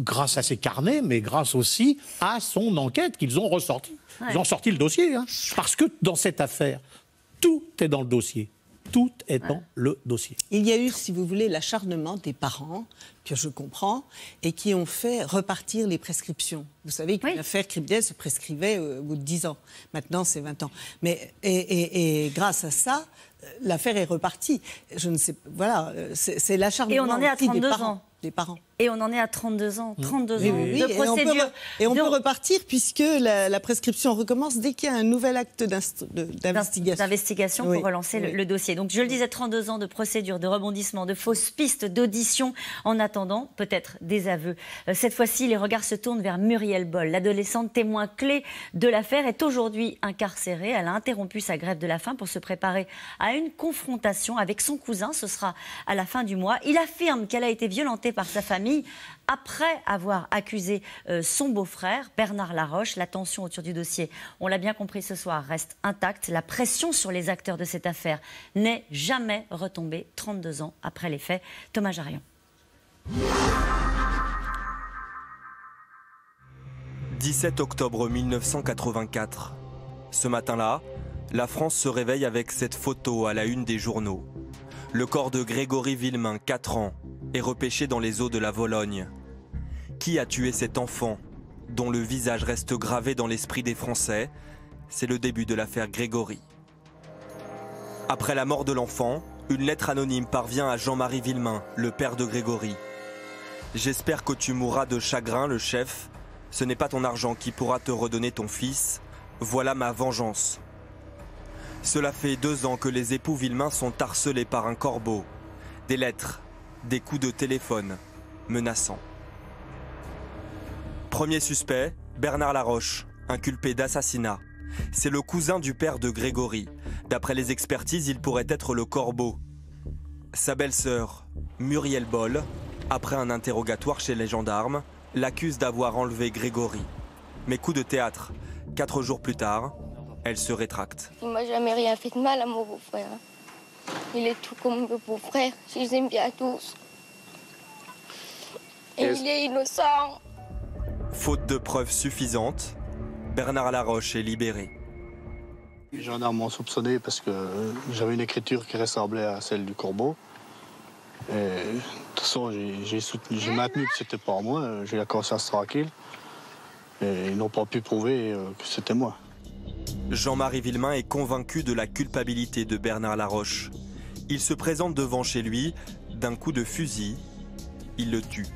grâce à ses carnets, mais grâce aussi à son enquête qu'ils ont ressorti. Ils ont sorti le dossier, hein, parce que dans cette affaire, tout est dans le dossier. Tout est dans le dossier. Il y a eu, si vous voulez, l'acharnement des parents, que je comprends, et qui ont fait repartir les prescriptions. Vous savez qu'une l'affaire affaire criminelle se prescrivait euh, au bout de 10 ans. Maintenant, c'est 20 ans. Mais, et, grâce à ça, euh, l'affaire est repartie. Je ne sais Voilà, c'est l'acharnement des, parents, des parents. Et on en est à 32 ans, 32 mmh. ans de procédure. Et on, peut, repartir puisque la, prescription recommence dès qu'il y a un nouvel acte d'investigation. D'investigation pour relancer le, le, dossier. Donc je le disais, 32 ans de procédure, de rebondissement, de fausses pistes, d'audition. En attendant, peut-être des aveux. Euh, cette fois-ci, les regards se tournent vers Muriel Boll. L'adolescente témoin clé de l'affaire est aujourd'hui incarcérée. Elle a interrompu sa grève de la faim pour se préparer à une confrontation avec son cousin. Ce sera à la fin du mois. Il affirme qu'elle a été violentée par sa famille après avoir accusé euh, son beau-frère, Bernard Laroche. La tension autour du dossier, on l'a bien compris ce soir, reste intacte. La pression sur les acteurs de cette affaire n'est jamais retombée 32 ans après les faits. Thomas Jarion. 17 octobre 1984. Ce matin-là, la France se réveille avec cette photo à la une des journaux. Le corps de Grégory Villemain, 4 ans, est repêché dans les eaux de la Vologne. Qui a tué cet enfant, dont le visage reste gravé dans l'esprit des Français C'est le début de l'affaire Grégory. Après la mort de l'enfant, une lettre anonyme parvient à Jean-Marie Villemain, le père de Grégory. J'espère que tu mourras de chagrin, le chef. Ce n'est pas ton argent qui pourra te redonner ton fils. Voilà ma vengeance. Cela fait deux ans que les époux Villemain sont harcelés par un corbeau. Des lettres, des coups de téléphone, menaçants. Premier suspect, Bernard Laroche, inculpé d'assassinat. C'est le cousin du père de Grégory. D'après les expertises, il pourrait être le corbeau. Sa belle-sœur, Muriel Boll, après un interrogatoire chez les gendarmes, l'accuse d'avoir enlevé Grégory. Mais coup de théâtre, quatre jours plus tard, elle se rétracte. Il m'a jamais rien fait de mal à mon beau-frère. Il est tout comme mon beau-frère. Je les aime bien tous. Et il est innocent. Faute de preuves suffisantes, Bernard Laroche est libéré. Les gendarmes m'ont soupçonné parce que j'avais une écriture qui ressemblait à celle du corbeau. de toute façon, j'ai maintenu que c'était pas moi. J'ai la conscience tranquille. Et ils n'ont pas pu prouver euh, que c'était moi. Jean-Marie Villemain est convaincu de la culpabilité de Bernard Laroche. Il se présente devant chez lui, d'un coup de fusil, il le tue.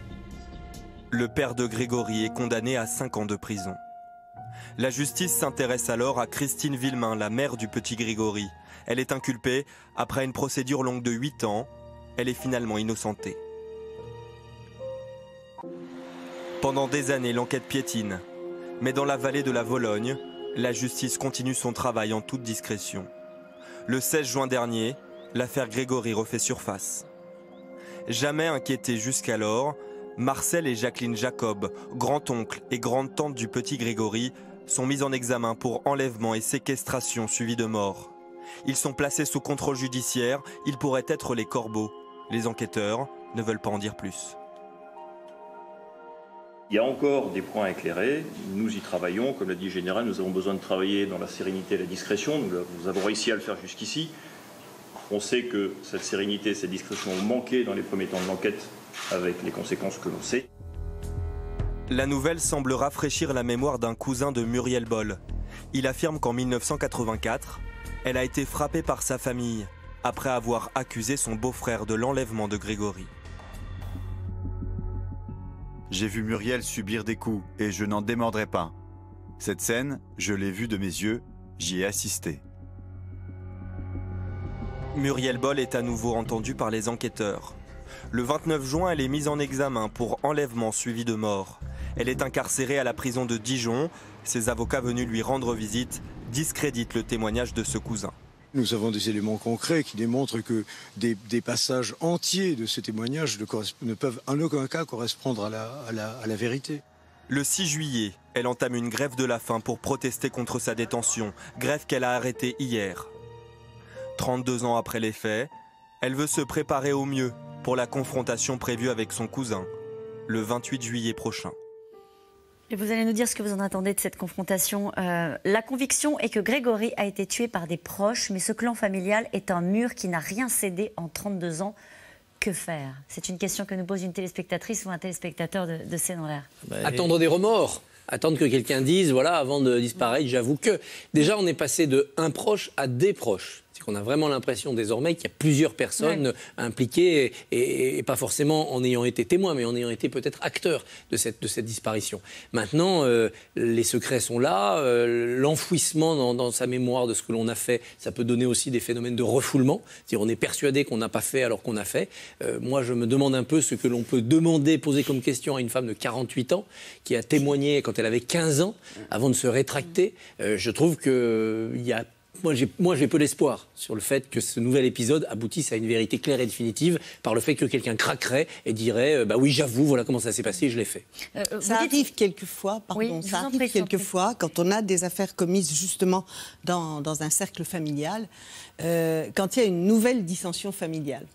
Le père de Grégory est condamné à 5 ans de prison. La justice s'intéresse alors à Christine Villemain, la mère du petit Grégory. Elle est inculpée après une procédure longue de 8 ans. Elle est finalement innocentée. Pendant des années, l'enquête piétine. Mais dans la vallée de la Vologne, la justice continue son travail en toute discrétion. Le 16 juin dernier, l'affaire Grégory refait surface. Jamais inquiétés jusqu'alors, Marcel et Jacqueline Jacob, grand-oncle et grande-tante du petit Grégory, sont mis en examen pour enlèvement et séquestration suivi de mort. Ils sont placés sous contrôle judiciaire, ils pourraient être les corbeaux. Les enquêteurs ne veulent pas en dire plus. Il y a encore des points à éclairer. Nous y travaillons. Comme l'a dit le Général, nous avons besoin de travailler dans la sérénité et la discrétion. Nous, avons réussi à le faire jusqu'ici. On sait que cette sérénité et cette discrétion ont manqué dans les premiers temps de l'enquête, avec les conséquences que l'on sait. La nouvelle semble rafraîchir la mémoire d'un cousin de Muriel Boll. Il affirme qu'en 1984, elle a été frappée par sa famille après avoir accusé son beau-frère de l'enlèvement de Grégory. J'ai vu Muriel subir des coups et je n'en démordrai pas. Cette scène, je l'ai vue de mes yeux, j'y ai assisté. Muriel Boll est à nouveau entendue par les enquêteurs. Le 29 juin, elle est mise en examen pour enlèvement suivi de mort. Elle est incarcérée à la prison de Dijon. Ses avocats venus lui rendre visite discréditent le témoignage de ce cousin. Nous avons des éléments concrets qui démontrent que des, passages entiers de ce témoignage ne, peuvent en aucun cas correspondre à la, à la vérité. Le 6 juillet, elle entame une grève de la faim pour protester contre sa détention, grève qu'elle a arrêtée hier. 32 ans après les faits, elle veut se préparer au mieux pour la confrontation prévue avec son cousin, le 28 juillet prochain vous allez nous dire ce que vous en attendez de cette confrontation. Euh, la conviction est que Grégory a été tué par des proches, mais ce clan familial est un mur qui n'a rien cédé en 32 ans. Que faire C'est une question que nous pose une téléspectatrice ou un téléspectateur de, scène en l'air. Bah, attendre des remords attendre que quelqu'un dise, voilà, avant de disparaître, j'avoue que. Déjà, on est passé de un proche à des proches. On a vraiment l'impression désormais qu'il y a plusieurs personnes impliquées, et, pas forcément en ayant été témoin, mais en ayant été peut-être acteur de cette, disparition. Maintenant, euh, les secrets sont là, euh, l'enfouissement dans, sa mémoire de ce que l'on a fait, ça peut donner aussi des phénomènes de refoulement, cest dire on est persuadé qu'on n'a pas fait alors qu'on a fait. Euh, moi, je me demande un peu ce que l'on peut demander, poser comme question à une femme de 48 ans qui a témoigné quand elle avait 15 ans, avant de se rétracter. je trouve qu'il y a moi, j'ai, peu d'espoir sur le fait que ce nouvel épisode aboutisse à une vérité claire et définitive par le fait que quelqu'un craquerait et dirait euh, bah oui, j'avoue, voilà comment ça s'est passé, je l'ai fait. Euh, ça arrive quelquefois, pardon, quelquefois quand on a des affaires commises justement dans, un cercle familial, euh, quand il y a une nouvelle dissension familiale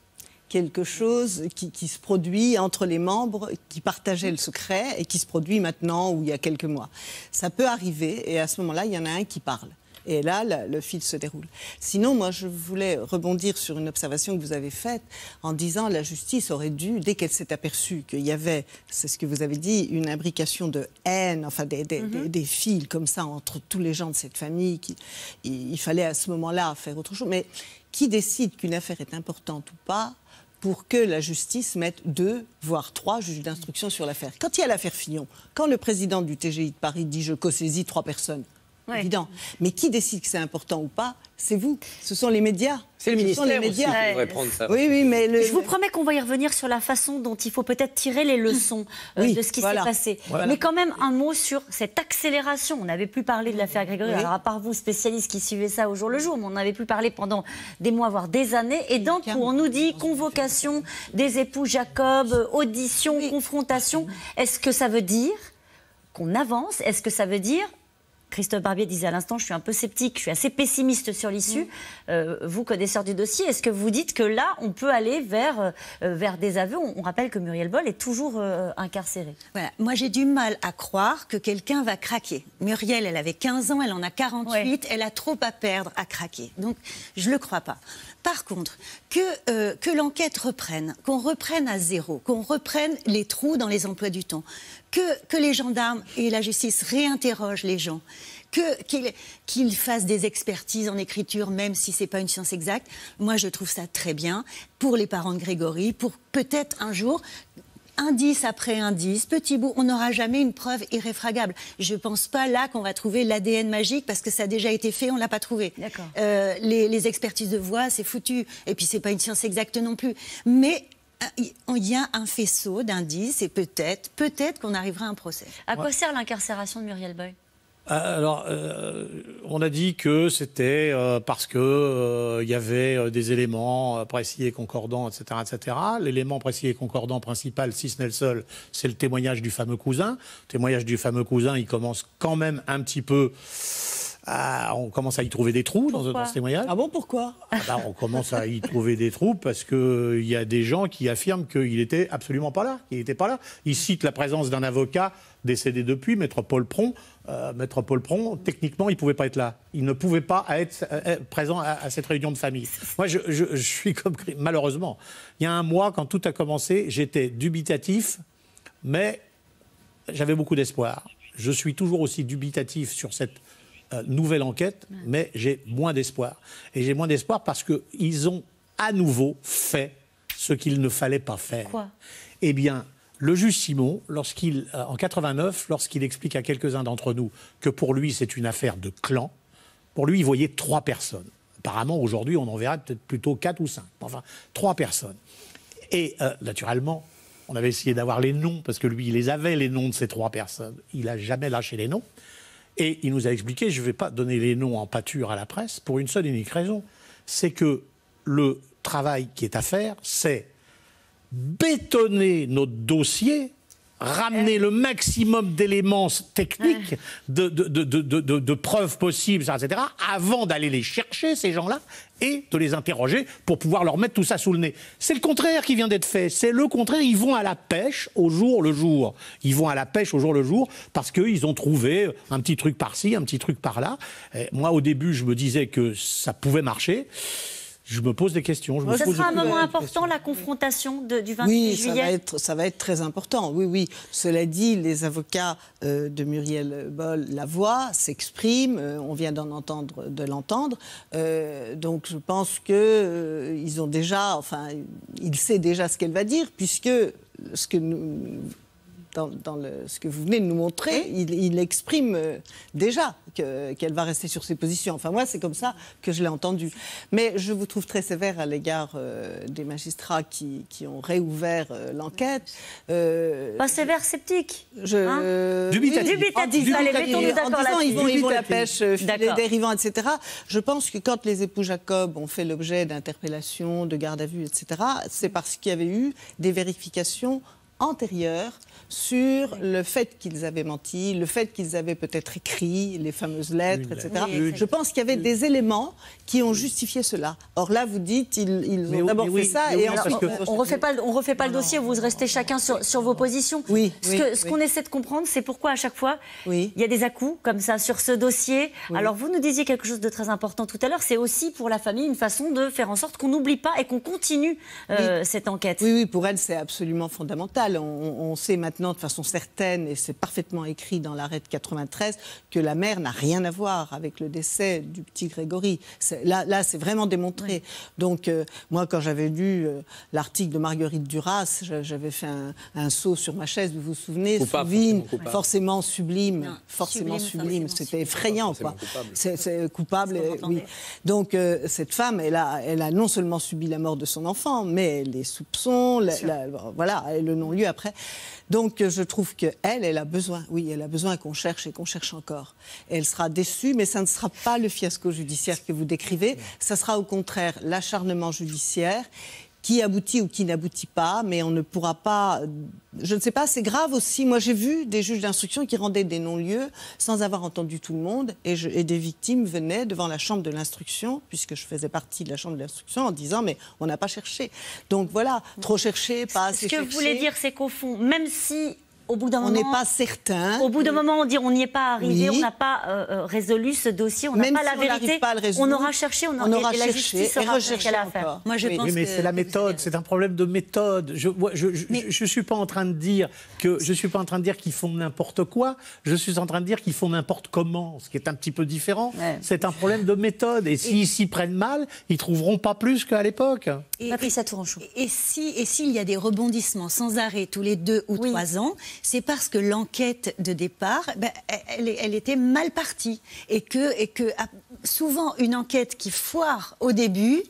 quelque chose qui, qui, se produit entre les membres qui partageaient le secret et qui se produit maintenant ou il y a quelques mois. Ça peut arriver et à ce moment-là, il y en a un qui parle. Et là, le fil se déroule. Sinon, moi, je voulais rebondir sur une observation que vous avez faite en disant la justice aurait dû, dès qu'elle s'est aperçue qu'il y avait, c'est ce que vous avez dit, une imbrication de haine, enfin des, des, mhm. fils comme ça entre tous les gens de cette famille, qu'il fallait à ce moment-là faire autre chose. Mais qui décide qu'une affaire est importante ou pas pour que la justice mette deux, voire trois juges d'instruction sur l'affaire. Quand il y a l'affaire Fillon, quand le président du TGI de Paris dit je co-saisis trois personnes, mais qui décide que c'est important ou pas c'est vous, ce sont les médias. C'est le ministère. Ce sont les médias. prendre ça. Oui, oui, mais Je vous promets qu'on va y revenir sur la façon dont il faut peut-être tirer les leçons euh, de ce qui s'est passé. Mais quand même un mot sur cette accélération. On n'avait plus parlé de l'affaire Grégory. Alors à part vous, spécialistes qui suivez ça au jour le jour, on n'avait plus parlé pendant des mois, voire des années. Et donc, on nous dit convocation des époux Jacob, audition, confrontation. Est-ce que ça veut dire qu'on avance Est-ce que ça veut dire Christophe Barbier disait à l'instant, je suis un peu sceptique, je suis assez pessimiste sur l'issue. Mm. Euh, vous, connaisseur du dossier, est-ce que vous dites que là, on peut aller vers, euh, vers des aveux on, rappelle que Muriel Boll est toujours euh, incarcérée. Moi, j'ai du mal à croire que quelqu'un va craquer. Muriel, elle avait 15 ans, elle en a 48, elle a trop à perdre à craquer. Donc, je ne le crois pas. Par contre, euh, que, l'enquête reprenne, qu'on reprenne à zéro, qu'on reprenne les trous dans les emplois du temps, que, les gendarmes et la justice réinterrogent les gens, qu'ils fassent des expertises en écriture, même si ce n'est pas une science exacte. Moi, je trouve ça très bien pour les parents de Grégory, pour peut-être un jour indice après indice, petit bout, on n'aura jamais une preuve irréfragable. Je ne pense pas là qu'on va trouver l'ADN magique parce que ça a déjà été fait, on ne l'a pas trouvé. Euh, les, expertises de voix, c'est foutu. Et puis, ce n'est pas une science exacte non plus. Mais euh, il y a un faisceau d'indices et peut-être, peut-être qu'on arrivera à un procès. À quoi sert l'incarcération de Muriel Boy euh, alors, euh, on a dit que c'était euh, parce que il y avait des éléments précis et concordants, etc., etc. L'élément précis et concordant principal, si ce n'est le seul, c'est le témoignage du fameux cousin. Le témoignage du fameux cousin, il commence quand même un petit peu ah, on commence à y trouver des trous dans, ce témoignage. Ah bon, pourquoi ah, bah, On commence à y trouver des trous parce qu'il euh, y a des gens qui affirment qu'il n'était absolument pas là, qu'il n'était pas là. Ils citent la présence d'un avocat décédé depuis, Maître Paul Pron. Euh, maître Paul Pron, techniquement, il ne pouvait pas être là. Il ne pouvait pas euh, être présent à, cette réunion de famille. Moi, je, je suis comme... Malheureusement, il y a un mois, quand tout a commencé, j'étais dubitatif, mais j'avais beaucoup d'espoir. Je suis toujours aussi dubitatif sur cette euh, nouvelle enquête, mais j'ai moins d'espoir. Et j'ai moins d'espoir parce qu'ils ont à nouveau fait ce qu'il ne fallait pas faire. Quoi eh bien, le juge Simon, lorsqu'il, euh, en 89, lorsqu'il explique à quelques-uns d'entre nous que pour lui c'est une affaire de clan, pour lui il voyait trois personnes. Apparemment, aujourd'hui, on en verra peut-être plutôt quatre ou cinq. Enfin, trois personnes. Et euh, naturellement, on avait essayé d'avoir les noms, parce que lui, il les avait, les noms de ces trois personnes. Il n'a jamais lâché les noms. Et il nous a expliqué, je ne vais pas donner les noms en pâture à la presse, pour une seule et unique raison, c'est que le travail qui est à faire, c'est bétonner notre dossier ramener le maximum d'éléments techniques, de, de, de, de, preuves possibles, etc., avant d'aller les chercher, ces gens-là, et de les interroger pour pouvoir leur mettre tout ça sous le nez. C'est le contraire qui vient d'être fait. C'est le contraire. Ils vont à la pêche au jour le jour. Ils vont à la pêche au jour le jour parce qu'ils ont trouvé un petit truc par-ci, un petit truc par-là. Moi, au début, je me disais que ça pouvait marcher je me pose des questions. Je sera un moment important, la confrontation du 28 juillet. Oui, ça va être, ça va être très important. Oui, oui. Cela dit, les avocats euh, de Muriel Boll la voient, s'expriment. Euh, on vient d'en entendre, de l'entendre. Euh, donc, je pense que ils ont déjà, enfin, il sait déjà ce qu'elle va dire, puisque ce que nous, dans, le, ce que vous venez de nous montrer, il, exprime euh, déjà qu'elle va rester sur ses positions. Enfin, moi, c'est comme ça que je l'ai entendu. Mais je vous trouve très sévère à l'égard euh, des magistrats qui, ont réouvert euh, l'enquête. Pas sévère, sceptique. Je, dubitatif. Hein dubitatif. En, disant ils vont, la pêche, les dérivants, etc. Je pense que quand les époux Jacob ont fait l'objet d'interpellations, de garde à vue, etc., c'est mm. parce qu'il y avait eu des vérifications antérieures sur le fait qu'ils avaient menti, le fait qu'ils avaient peut-être écrit les fameuses lettres, etc. Je pense qu'il y avait des éléments qui ont justifié cela. Or là, vous dites, ils, ont d'abord fait ça et euh, On ne refait pas, on refait pas le dossier, vous restez chacun sur, vos positions. Oui, ce qu'on essaie de comprendre, c'est pourquoi à chaque fois, il y a des à comme ça sur ce dossier. Alors vous nous disiez quelque chose de très important tout à l'heure, c'est aussi pour la famille une façon de faire en sorte qu'on n'oublie pas et qu'on continue euh, cette enquête. Oui, oui, pour elle, c'est absolument fondamental. On, sait maintenant de façon certaine, et c'est parfaitement écrit dans l'arrêt de 93, que la mère n'a rien à voir avec le décès du petit Grégory. Là, là c'est vraiment démontré. Donc, euh, moi, quand j'avais lu euh, l'article de Marguerite Duras, j'avais fait un, saut sur ma chaise, vous vous souvenez, coupable, forcément, sublime, forcément sublime, c'était effrayant, quoi. C'est coupable, oui. Donc, euh, cette femme, elle a, elle a non seulement subi la mort de son enfant, mais les soupçons, le non-lieu après. Donc euh, je trouve qu'elle, elle, elle a besoin, oui, elle a besoin qu'on cherche et qu'on cherche encore. elle sera déçue, mais ça ne sera pas le fiasco judiciaire que vous décrivez. Ça sera au contraire l'acharnement judiciaire qui aboutit ou qui n'aboutit pas, mais on ne pourra pas. Je ne sais pas, c'est grave aussi. Moi, j'ai vu des juges d'instruction qui rendaient des non-lieux sans avoir entendu tout le monde, et, je, des victimes venaient devant la chambre de l'instruction, puisque je faisais partie de la chambre de l'instruction, en disant mais on n'a pas cherché. Donc voilà, trop cherché, pas assez. Ce que vous voulez dire, c'est qu'au fond, même si au bout d'un moment, on n'est pas certain. Au bout d'un moment, on dit on n'y est pas arrivé, on n'a pas euh, euh, résolu ce dossier, on n'a pas la vérité. on aura cherché, on, aura cherché et Moi, je pense oui, mais c'est la méthode, c'est un problème de méthode. Je, ne je, suis pas en train de dire que je suis pas en train de dire qu'ils font n'importe quoi. Je suis en train de dire qu'ils font n'importe comment, ce qui est un petit peu différent. C'est un problème de méthode. Et s'ils s'y prennent mal, ils trouveront pas plus qu'à l'époque. Et, et, si et s'il y a des rebondissements sans arrêt tous les deux ou trois ans c'est parce que l'enquête de départ, ben, elle, était mal partie. Et que, et que ah, souvent, une enquête qui foire au début,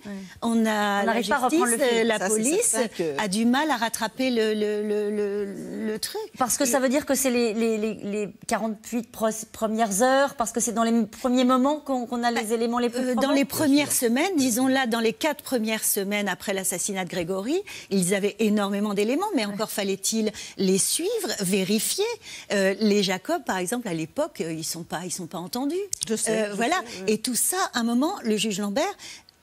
on a pas la justice, la police a du mal à rattraper le, truc. Parce que ça veut dire que c'est les, 48 premières heures, parce que c'est dans les premiers moments qu'on a les bah, éléments les plus euh, Dans les premières semaines, disons là, dans les quatre premières semaines après l'assassinat de Grégory, ils avaient énormément d'éléments, mais encore fallait-il les suivre vérifier. Euh, les Jacob, par exemple, à l'époque, euh, ils ne sont, pas, sont pas entendus. Je euh, voilà. Et tout ça, à un moment, le juge Lambert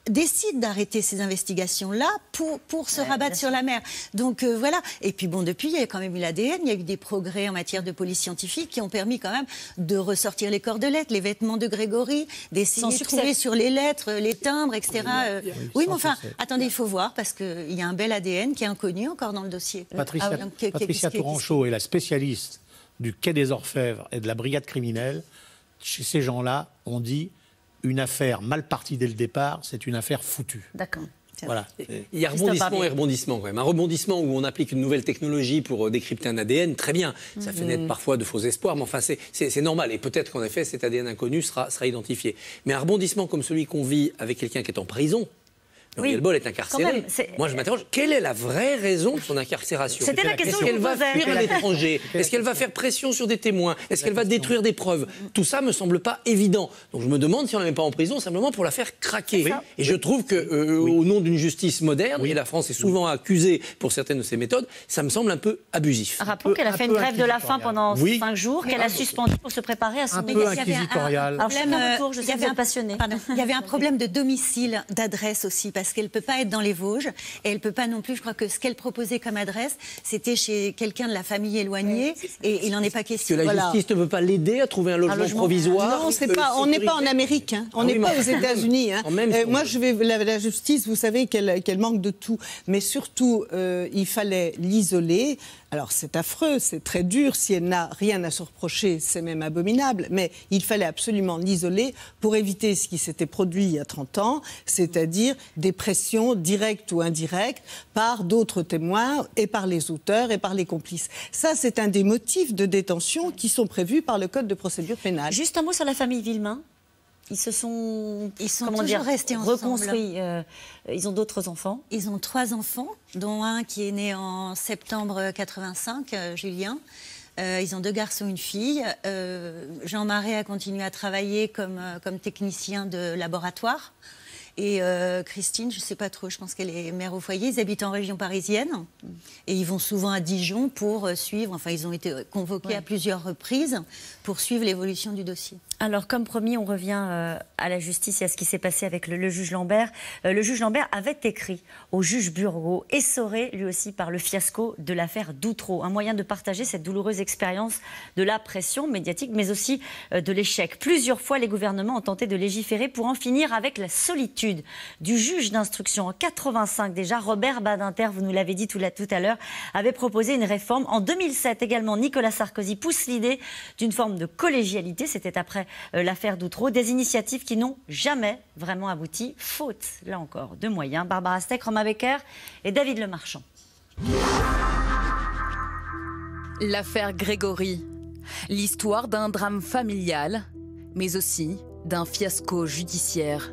décide d'arrêter ces investigations-là pour, pour se rabattre sur la mer. Donc euh, voilà. Et puis bon, depuis, il y a quand même eu l'ADN, il y a eu des progrès en matière de police scientifique qui ont permis quand même de ressortir les cordelettes, les vêtements de Grégory, des de trouver sur les lettres, les timbres, etc. oui, euh, mais enfin, attendez, il faut voir parce qu'il y a un bel ADN qui est inconnu encore dans le dossier. Euh, Patricia, ah est la spécialiste du Quai des Orfèvres et de la brigade criminelle. Chez ces gens-là, on dit une affaire mal partie dès le départ, c'est une affaire foutue. D'accord. Voilà. Il y a rebondissement et rebondissement quand même. Un rebondissement où on applique une nouvelle technologie pour euh, décrypter un ADN, très bien. Ça fait mhm. naître parfois de faux espoirs, mais enfin c'est normal. Et peut-être qu'en effet cet ADN inconnu sera identifié. Mais un rebondissement comme celui qu'on vit avec quelqu'un qui est en prison, Marie oui. Boll est incarcéré. Moi, je m'interroge, quelle est la vraie raison de son incarcération C'était la question Est-ce qu'elle va fuir à l'étranger Est-ce qu'elle va faire pression sur des témoins Est-ce qu'elle va détruire des preuves mm. Tout ça me semble pas évident. Donc, je me demande si on ne met pas en prison simplement pour la faire craquer. Et je trouve que, euh, euh, au nom d'une justice moderne, et la France est souvent accusée pour certaines de ses méthodes, ça me semble un peu abusif. Rappelons qu'elle a fait une grève de la faim pendant 5 jours, qu'elle a suspendu pour se préparer à son peu inquisitorial. Il y avait un problème de domicile, d'adresse aussi, parce qu'elle ne peut pas être dans les Vosges et elle ne peut pas non plus, je crois que ce qu'elle proposait comme adresse, c'était chez quelqu'un de la famille éloignée et il n'en est pas question. Que la justice ne peut pas l'aider à trouver un logement, provisoire. Non, euh, on n'est pas, en Amérique, hein. on ah n'est pas aux États-Unis. Hein. Euh, moi, je vais, la, la justice, vous savez qu'elle manque de tout, mais surtout, euh, il fallait l'isoler. Alors c'est affreux, c'est très dur, si elle n'a rien à se reprocher, c'est même abominable, mais il fallait absolument l'isoler pour éviter ce qui s'était produit il y a 30 ans, c'est-à-dire des pressions directes ou indirectes par d'autres témoins et par les auteurs et par les complices. Ça, c'est un des motifs de détention qui sont prévus par le Code de procédure pénale. Juste un mot sur la famille Villemain ils se sont, ils sont restés reconstruits. Euh, ils ont d'autres enfants. Ils ont trois enfants, dont un qui est né en septembre 85, euh, Julien. Euh, ils ont deux garçons, une fille. Jean Marais a continué à travailler comme, technicien de laboratoire. Et Christine, je ne sais pas trop, je pense qu'elle est mère au foyer. Ils habitent en région parisienne et ils vont souvent à Dijon pour suivre, enfin ils ont été convoqués à plusieurs reprises pour suivre l'évolution du dossier. Alors, comme promis, on revient euh, à la justice et à ce qui s'est passé avec le, juge Lambert. Euh, le juge Lambert avait écrit au juge et essoré lui aussi par le fiasco de l'affaire Doutreau, un moyen de partager cette douloureuse expérience de la pression médiatique, mais aussi euh, de l'échec. Plusieurs fois, les gouvernements ont tenté de légiférer pour en finir avec la solitude du juge d'instruction. En 85 déjà, Robert Badinter, vous nous l'avez dit tout, tout à l'heure, avait proposé une réforme. En 2007 également, Nicolas Sarkozy pousse l'idée d'une forme de collégialité. C'était après euh, l'affaire Doutreau, des initiatives qui n'ont jamais vraiment abouti, faute, là encore, de moyens. Barbara Steck, Romain Becker et David Lemarchand. L'affaire Grégory, l'histoire d'un drame familial, mais aussi d'un fiasco judiciaire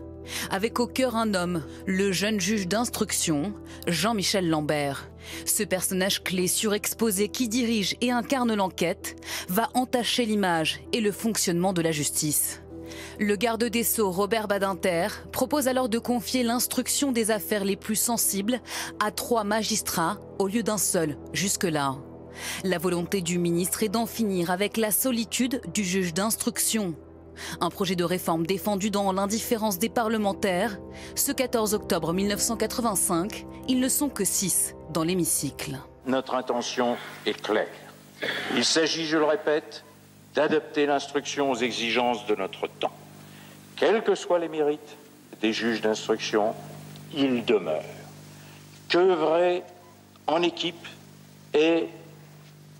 avec au cœur un homme, le jeune juge d'instruction, Jean-Michel Lambert. Ce personnage clé surexposé qui dirige et incarne l'enquête va entacher l'image et le fonctionnement de la justice. Le garde des Sceaux Robert Badinter propose alors de confier l'instruction des affaires les plus sensibles à trois magistrats au lieu d'un seul jusque-là. La volonté du ministre est d'en finir avec la solitude du juge d'instruction un projet de réforme défendu dans l'indifférence des parlementaires. Ce 14 octobre 1985, ils ne sont que six dans l'hémicycle. Notre intention est claire. Il s'agit, je le répète, d'adapter l'instruction aux exigences de notre temps. Quels que soient les mérites des juges d'instruction, ils demeurent. vrai en équipe est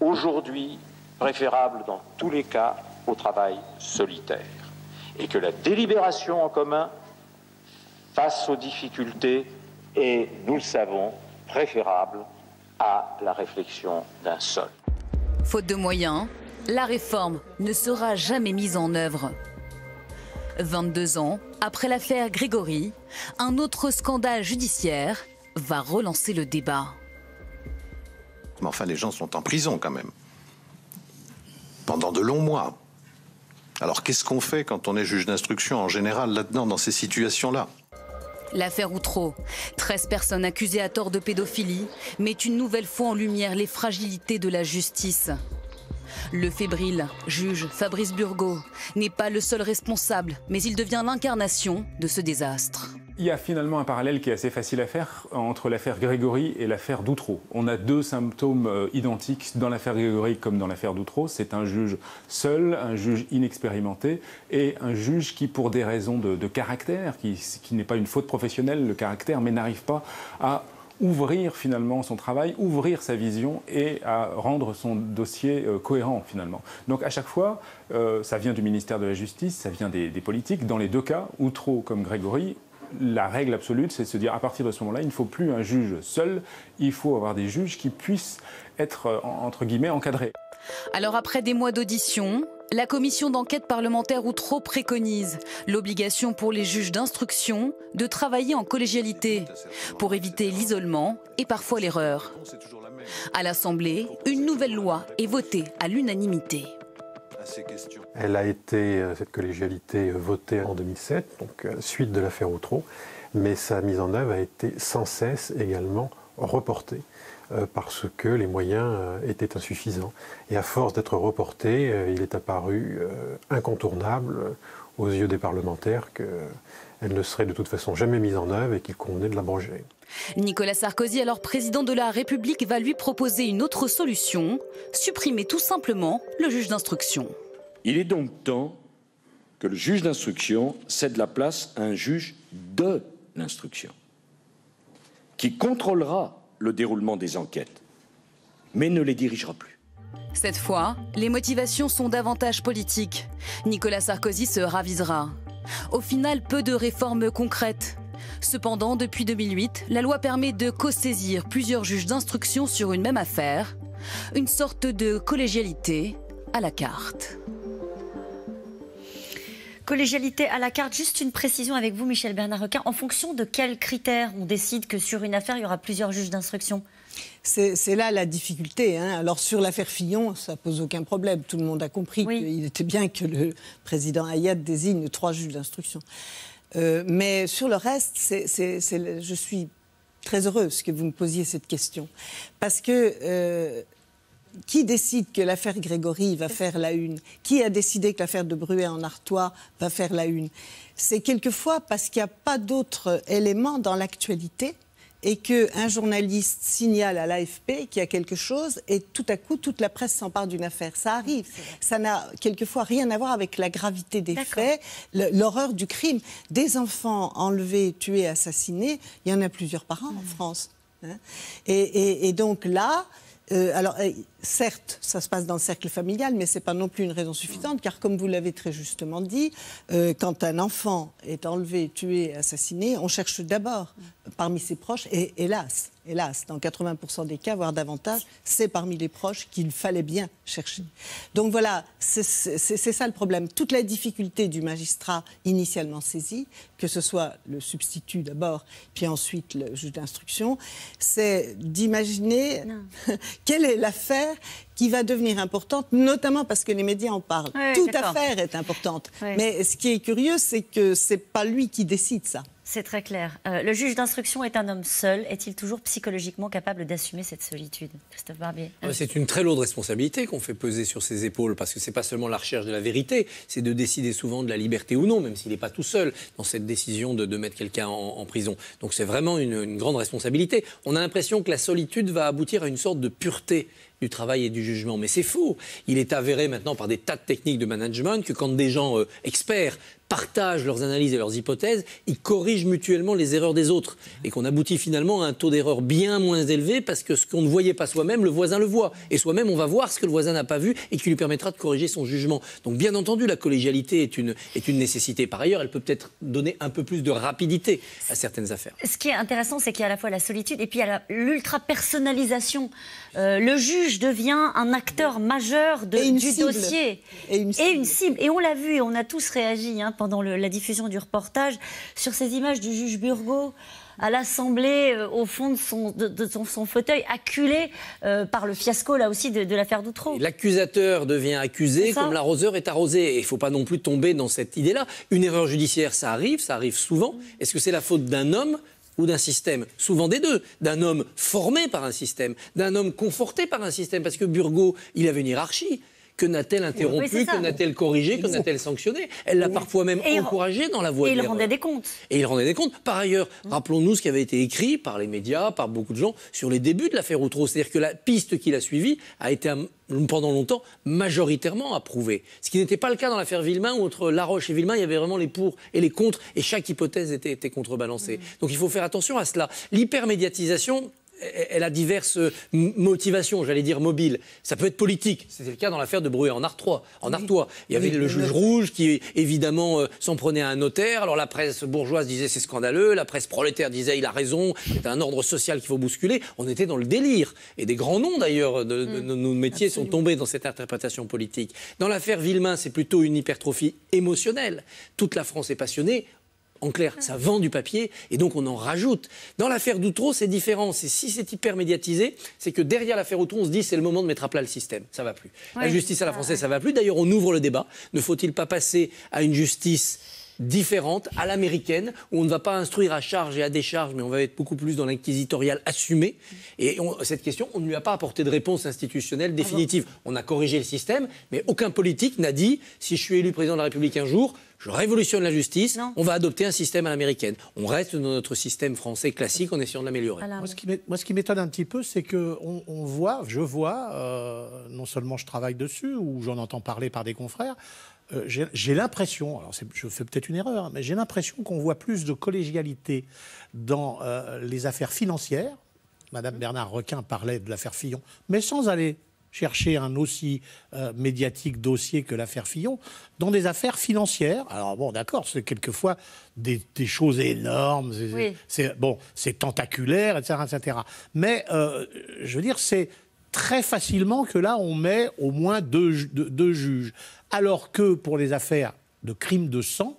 aujourd'hui préférable dans tous les cas au travail solitaire et que la délibération en commun, face aux difficultés, est, nous le savons, préférable à la réflexion d'un seul. Faute de moyens, la réforme ne sera jamais mise en œuvre. 22 ans après l'affaire Grégory, un autre scandale judiciaire va relancer le débat. Mais enfin, les gens sont en prison quand même. Pendant de longs mois. Alors qu'est-ce qu'on fait quand on est juge d'instruction en général là-dedans, dans ces situations-là L'affaire Outreau, 13 personnes accusées à tort de pédophilie, met une nouvelle fois en lumière les fragilités de la justice. Le fébrile juge Fabrice Burgot n'est pas le seul responsable, mais il devient l'incarnation de ce désastre. Il y a finalement un parallèle qui est assez facile à faire entre l'affaire Grégory et l'affaire Doutreau. On a deux symptômes euh, identiques dans l'affaire Grégory comme dans l'affaire Doutreau. C'est un juge seul, un juge inexpérimenté et un juge qui, pour des raisons de, caractère, qui, n'est pas une faute professionnelle, le caractère, mais n'arrive pas à ouvrir finalement son travail, ouvrir sa vision et à rendre son dossier euh, cohérent finalement. Donc à chaque fois, euh, ça vient du ministère de la Justice, ça vient des, des, politiques. Dans les deux cas, Outreau comme Grégory, la règle absolue, c'est de se dire à partir de ce moment-là, il ne faut plus un juge seul, il faut avoir des juges qui puissent être, euh, entre guillemets, encadrés. Alors après des mois d'audition, la commission d'enquête parlementaire Outreau préconise l'obligation pour les juges d'instruction de travailler en collégialité pour éviter l'isolement et parfois l'erreur. À l'Assemblée, une nouvelle loi est votée à l'unanimité. Elle a été, euh, cette collégialité, euh, votée en 2007, donc euh, suite de l'affaire Outreau, mais sa mise en œuvre a été sans cesse également reportée parce que les moyens étaient insuffisants. Et à force d'être reportée, il est apparu incontournable aux yeux des parlementaires qu'elle ne serait de toute façon jamais mise en œuvre et qu'il convenait de l'abroger. Nicolas Sarkozy, alors président de la République, va lui proposer une autre solution, supprimer tout simplement le juge d'instruction. Il est donc temps que le juge d'instruction cède la place à un juge de l'instruction, qui contrôlera le déroulement des enquêtes, mais ne les dirigera plus. Cette fois, les motivations sont davantage politiques. Nicolas Sarkozy se ravisera. Au final, peu de réformes concrètes, Cependant, depuis 2008, la loi permet de co-saisir plusieurs juges d'instruction sur une même affaire, une sorte de collégialité à la carte. Collégialité à la carte, juste une précision avec vous, Michel Bernard Requin. En fonction de quels critères on décide que sur une affaire, il y aura plusieurs juges d'instruction c'est là la difficulté. Hein. Alors sur l'affaire Fillon, ça pose aucun problème. Tout le monde a compris qu'il était bien que le président Hayat désigne trois juges d'instruction. Euh, mais sur le reste, je suis très heureuse que vous me posiez cette question. Parce que euh, qui décide que l'affaire Grégory va faire la une Qui a décidé que l'affaire de Bruet en Artois va faire la une C'est quelquefois parce qu'il n'y a pas d'autres éléments dans l'actualité et qu'un journaliste signale à l'AFP qu'il y a quelque chose et tout à coup toute la presse s'empare d'une affaire. Ça arrive. Ça n'a quelquefois rien à voir avec la gravité des faits, l'horreur du crime. Des enfants enlevés, tués, assassinés, il y en a plusieurs parents en mmh. France. Hein. et, donc là, euh, alors. Euh, certes, ça se passe dans le cercle familial, mais ce n'est pas non plus une raison suffisante, car comme vous l'avez très justement dit, euh, quand un enfant est enlevé, tué, assassiné, on cherche d'abord parmi ses proches, et hélas, hélas, dans 80% des cas, voire davantage, c'est parmi les proches qu'il fallait bien chercher. Donc voilà, c'est ça le problème. Toute la difficulté du magistrat initialement saisi, que ce soit le substitut d'abord, puis ensuite le juge d'instruction, c'est d'imaginer quelle est l'affaire qui va devenir importante, notamment parce que les médias en parlent. Toute affaire est importante. Mais ce qui est curieux, c'est que ce n'est pas lui qui décide ça. C'est très clair. Euh, le juge d'instruction est un homme seul. Est-il toujours psychologiquement capable d'assumer cette solitude Christophe Barbier. Ah, c'est une très lourde responsabilité qu'on fait peser sur ses épaules, parce que ce n'est pas seulement la recherche de la vérité, c'est de décider souvent de la liberté ou non, même s'il n'est pas tout seul dans cette décision de, mettre quelqu'un en, prison. Donc c'est vraiment une grande responsabilité. On a l'impression que la solitude va aboutir à une sorte de pureté du travail et du jugement. Mais c'est faux. Il est avéré maintenant par des tas de techniques de management que quand des gens euh, experts partagent leurs analyses et leurs hypothèses, ils corrigent mutuellement les erreurs des autres. Et qu'on aboutit finalement à un taux d'erreur bien moins élevé parce que ce qu'on ne voyait pas soi-même, le voisin le voit. Et soi-même, on va voir ce que le voisin n'a pas vu et qui lui permettra de corriger son jugement. Donc bien entendu, la collégialité est une, est une nécessité. Par ailleurs, elle peut peut-être donner un peu plus de rapidité à certaines affaires. Ce qui est intéressant, c'est qu'il y a à la fois la solitude et puis l'ultra-personnalisation. Euh, le juge juge devient un acteur majeur de, du dossier. Et une, cible. Et on l'a vu, on a tous réagi hein, pendant la diffusion du reportage sur ces images du juge Burgot à l'Assemblée euh, au fond de son, fauteuil, acculé euh, par le fiasco là aussi de, de l'affaire Doutreau. L'accusateur devient accusé comme l'arroseur est arrosé. Il ne faut pas non plus tomber dans cette idée-là. Une erreur judiciaire, ça arrive, ça arrive souvent. Est-ce que c'est la faute d'un homme ou d'un système, souvent des deux, d'un homme formé par un système, d'un homme conforté par un système, parce que Burgot, il avait une hiérarchie. Que n'a-t-elle interrompu Que n'a-t-elle corrigé Que n'a-t-elle sanctionné Elle l'a parfois même encouragé dans la voie et il rendait des comptes. Et il rendait des comptes. Par ailleurs, hein. rappelons-nous ce qui avait été écrit par les médias, par beaucoup de gens, sur les débuts de l'affaire Outreau. C'est-à-dire que la piste qu'il a suivie a été um, pendant longtemps majoritairement approuvée. Ce qui n'était pas le cas dans l'affaire Villemain, où entre Laroche et Villemain, il y avait vraiment les pour et les contre, et chaque hypothèse était, contrebalancée. Mmh. Donc il faut faire attention à cela. L'hypermédiatisation, elle a diverses motivations, j'allais dire mobiles. Ça peut être politique, c'était le cas dans l'affaire de Bruet en Artois. En Artois, il y avait le juge rouge qui évidemment euh, s'en prenait à un notaire. Alors la presse bourgeoise disait c'est scandaleux, la presse prolétaire disait il a raison, c'est un ordre social qu'il faut bousculer. On était dans le délire et des grands noms d'ailleurs de, mm. nos métiers sont tombés dans cette interprétation politique. Dans l'affaire Villemain, c'est plutôt une hypertrophie émotionnelle. Toute la France est passionnée, en clair, ça vend du papier et donc on en rajoute. Dans l'affaire Doutreau, c'est différent. et si c'est hyper médiatisé, c'est que derrière l'affaire Doutreau, on se dit c'est le moment de mettre à plat le système. Ça va plus. la justice à la ah française, ça va plus. D'ailleurs, on ouvre le débat. Ne faut-il pas passer à une justice différente, à l'américaine, où on ne va pas instruire à charge et à décharge, mais on va être beaucoup plus dans l'inquisitorial assumé. Et cette question, on ne lui a pas apporté de réponse institutionnelle ah définitive. on a corrigé le système, mais aucun politique n'a dit si je suis élu président de la République un jour, je révolutionne la justice, on va adopter un système à l'américaine. On reste dans notre système français classique en essayant de l'améliorer. Moi, ce qui m'étonne un petit peu, c'est que on, voit, je vois, euh, non seulement je travaille dessus, ou j'en entends parler par des confrères, euh, j'ai l'impression, alors je fais peut-être une erreur, mais j'ai l'impression qu'on voit plus de collégialité dans euh, les affaires financières. Madame mmh. Bernard Requin parlait de l'affaire Fillon, mais sans aller chercher un aussi euh, médiatique dossier que l'affaire Fillon, dans des affaires financières. Alors bon, d'accord, c'est quelquefois des, choses énormes, c'est bon, c'est tentaculaire, etc., etc. Mais je veux dire, c'est très facilement que là, on met au moins deux juges alors que pour les affaires de crimes de sang,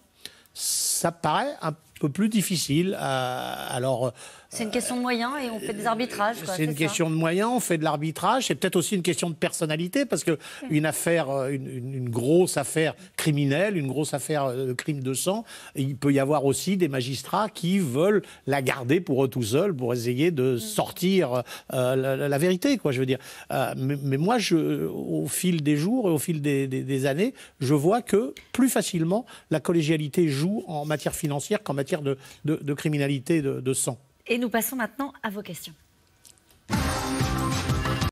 ça paraît un peu plus difficile. Euh, alors, c'est une question de moyens et on fait des arbitrages. C'est une question de moyens, on fait de l'arbitrage. C'est peut-être aussi une question de personnalité parce que une affaire, euh, une, grosse affaire criminelle, une grosse affaire euh, de crime de sang, il peut y avoir aussi des magistrats qui veulent la garder pour eux tout seuls pour essayer de mm. sortir euh, la, vérité, quoi. Je veux dire. mais, moi, je, au fil des jours et au fil des, années, je vois que plus facilement la collégialité joue en matière financière qu'en matière de, criminalité de sang. Et nous passons maintenant à vos questions.